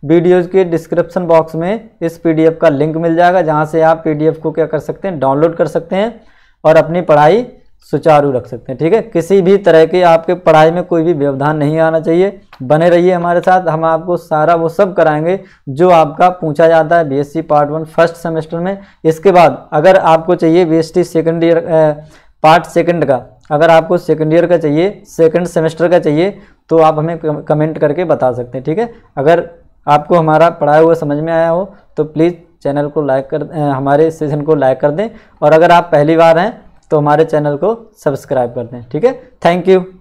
वीडियोज़ के डिस्क्रिप्शन बॉक्स में इस पी का लिंक मिल जाएगा जहाँ से आप पी को क्या कर सकते हैं डाउनलोड कर सकते हैं और अपनी पढ़ाई सुचारू रख सकते हैं ठीक है किसी भी तरह के आपके पढ़ाई में कोई भी व्यवधान नहीं आना चाहिए बने रहिए हमारे साथ हम आपको सारा वो सब कराएंगे जो आपका पूछा जाता है BSc part one first semester में इसके बाद अगर आपको चाहिए BSc second year part second का अगर आपको सेकंड ईयर का चाहिए सेकंड सेमेस्टर का चाहिए तो आप हमें कमेंट करके बता सकते हैं ठीक है अगर आपको हमारा पढ़ाया हुआ समझ में आया हो तो प्लीज़ चैनल को लाइक कर हमारे सेशन को लाइक कर दें और अगर आप पहली बार हैं तो हमारे चैनल को सब्सक्राइब कर दें ठीक है थैंक यू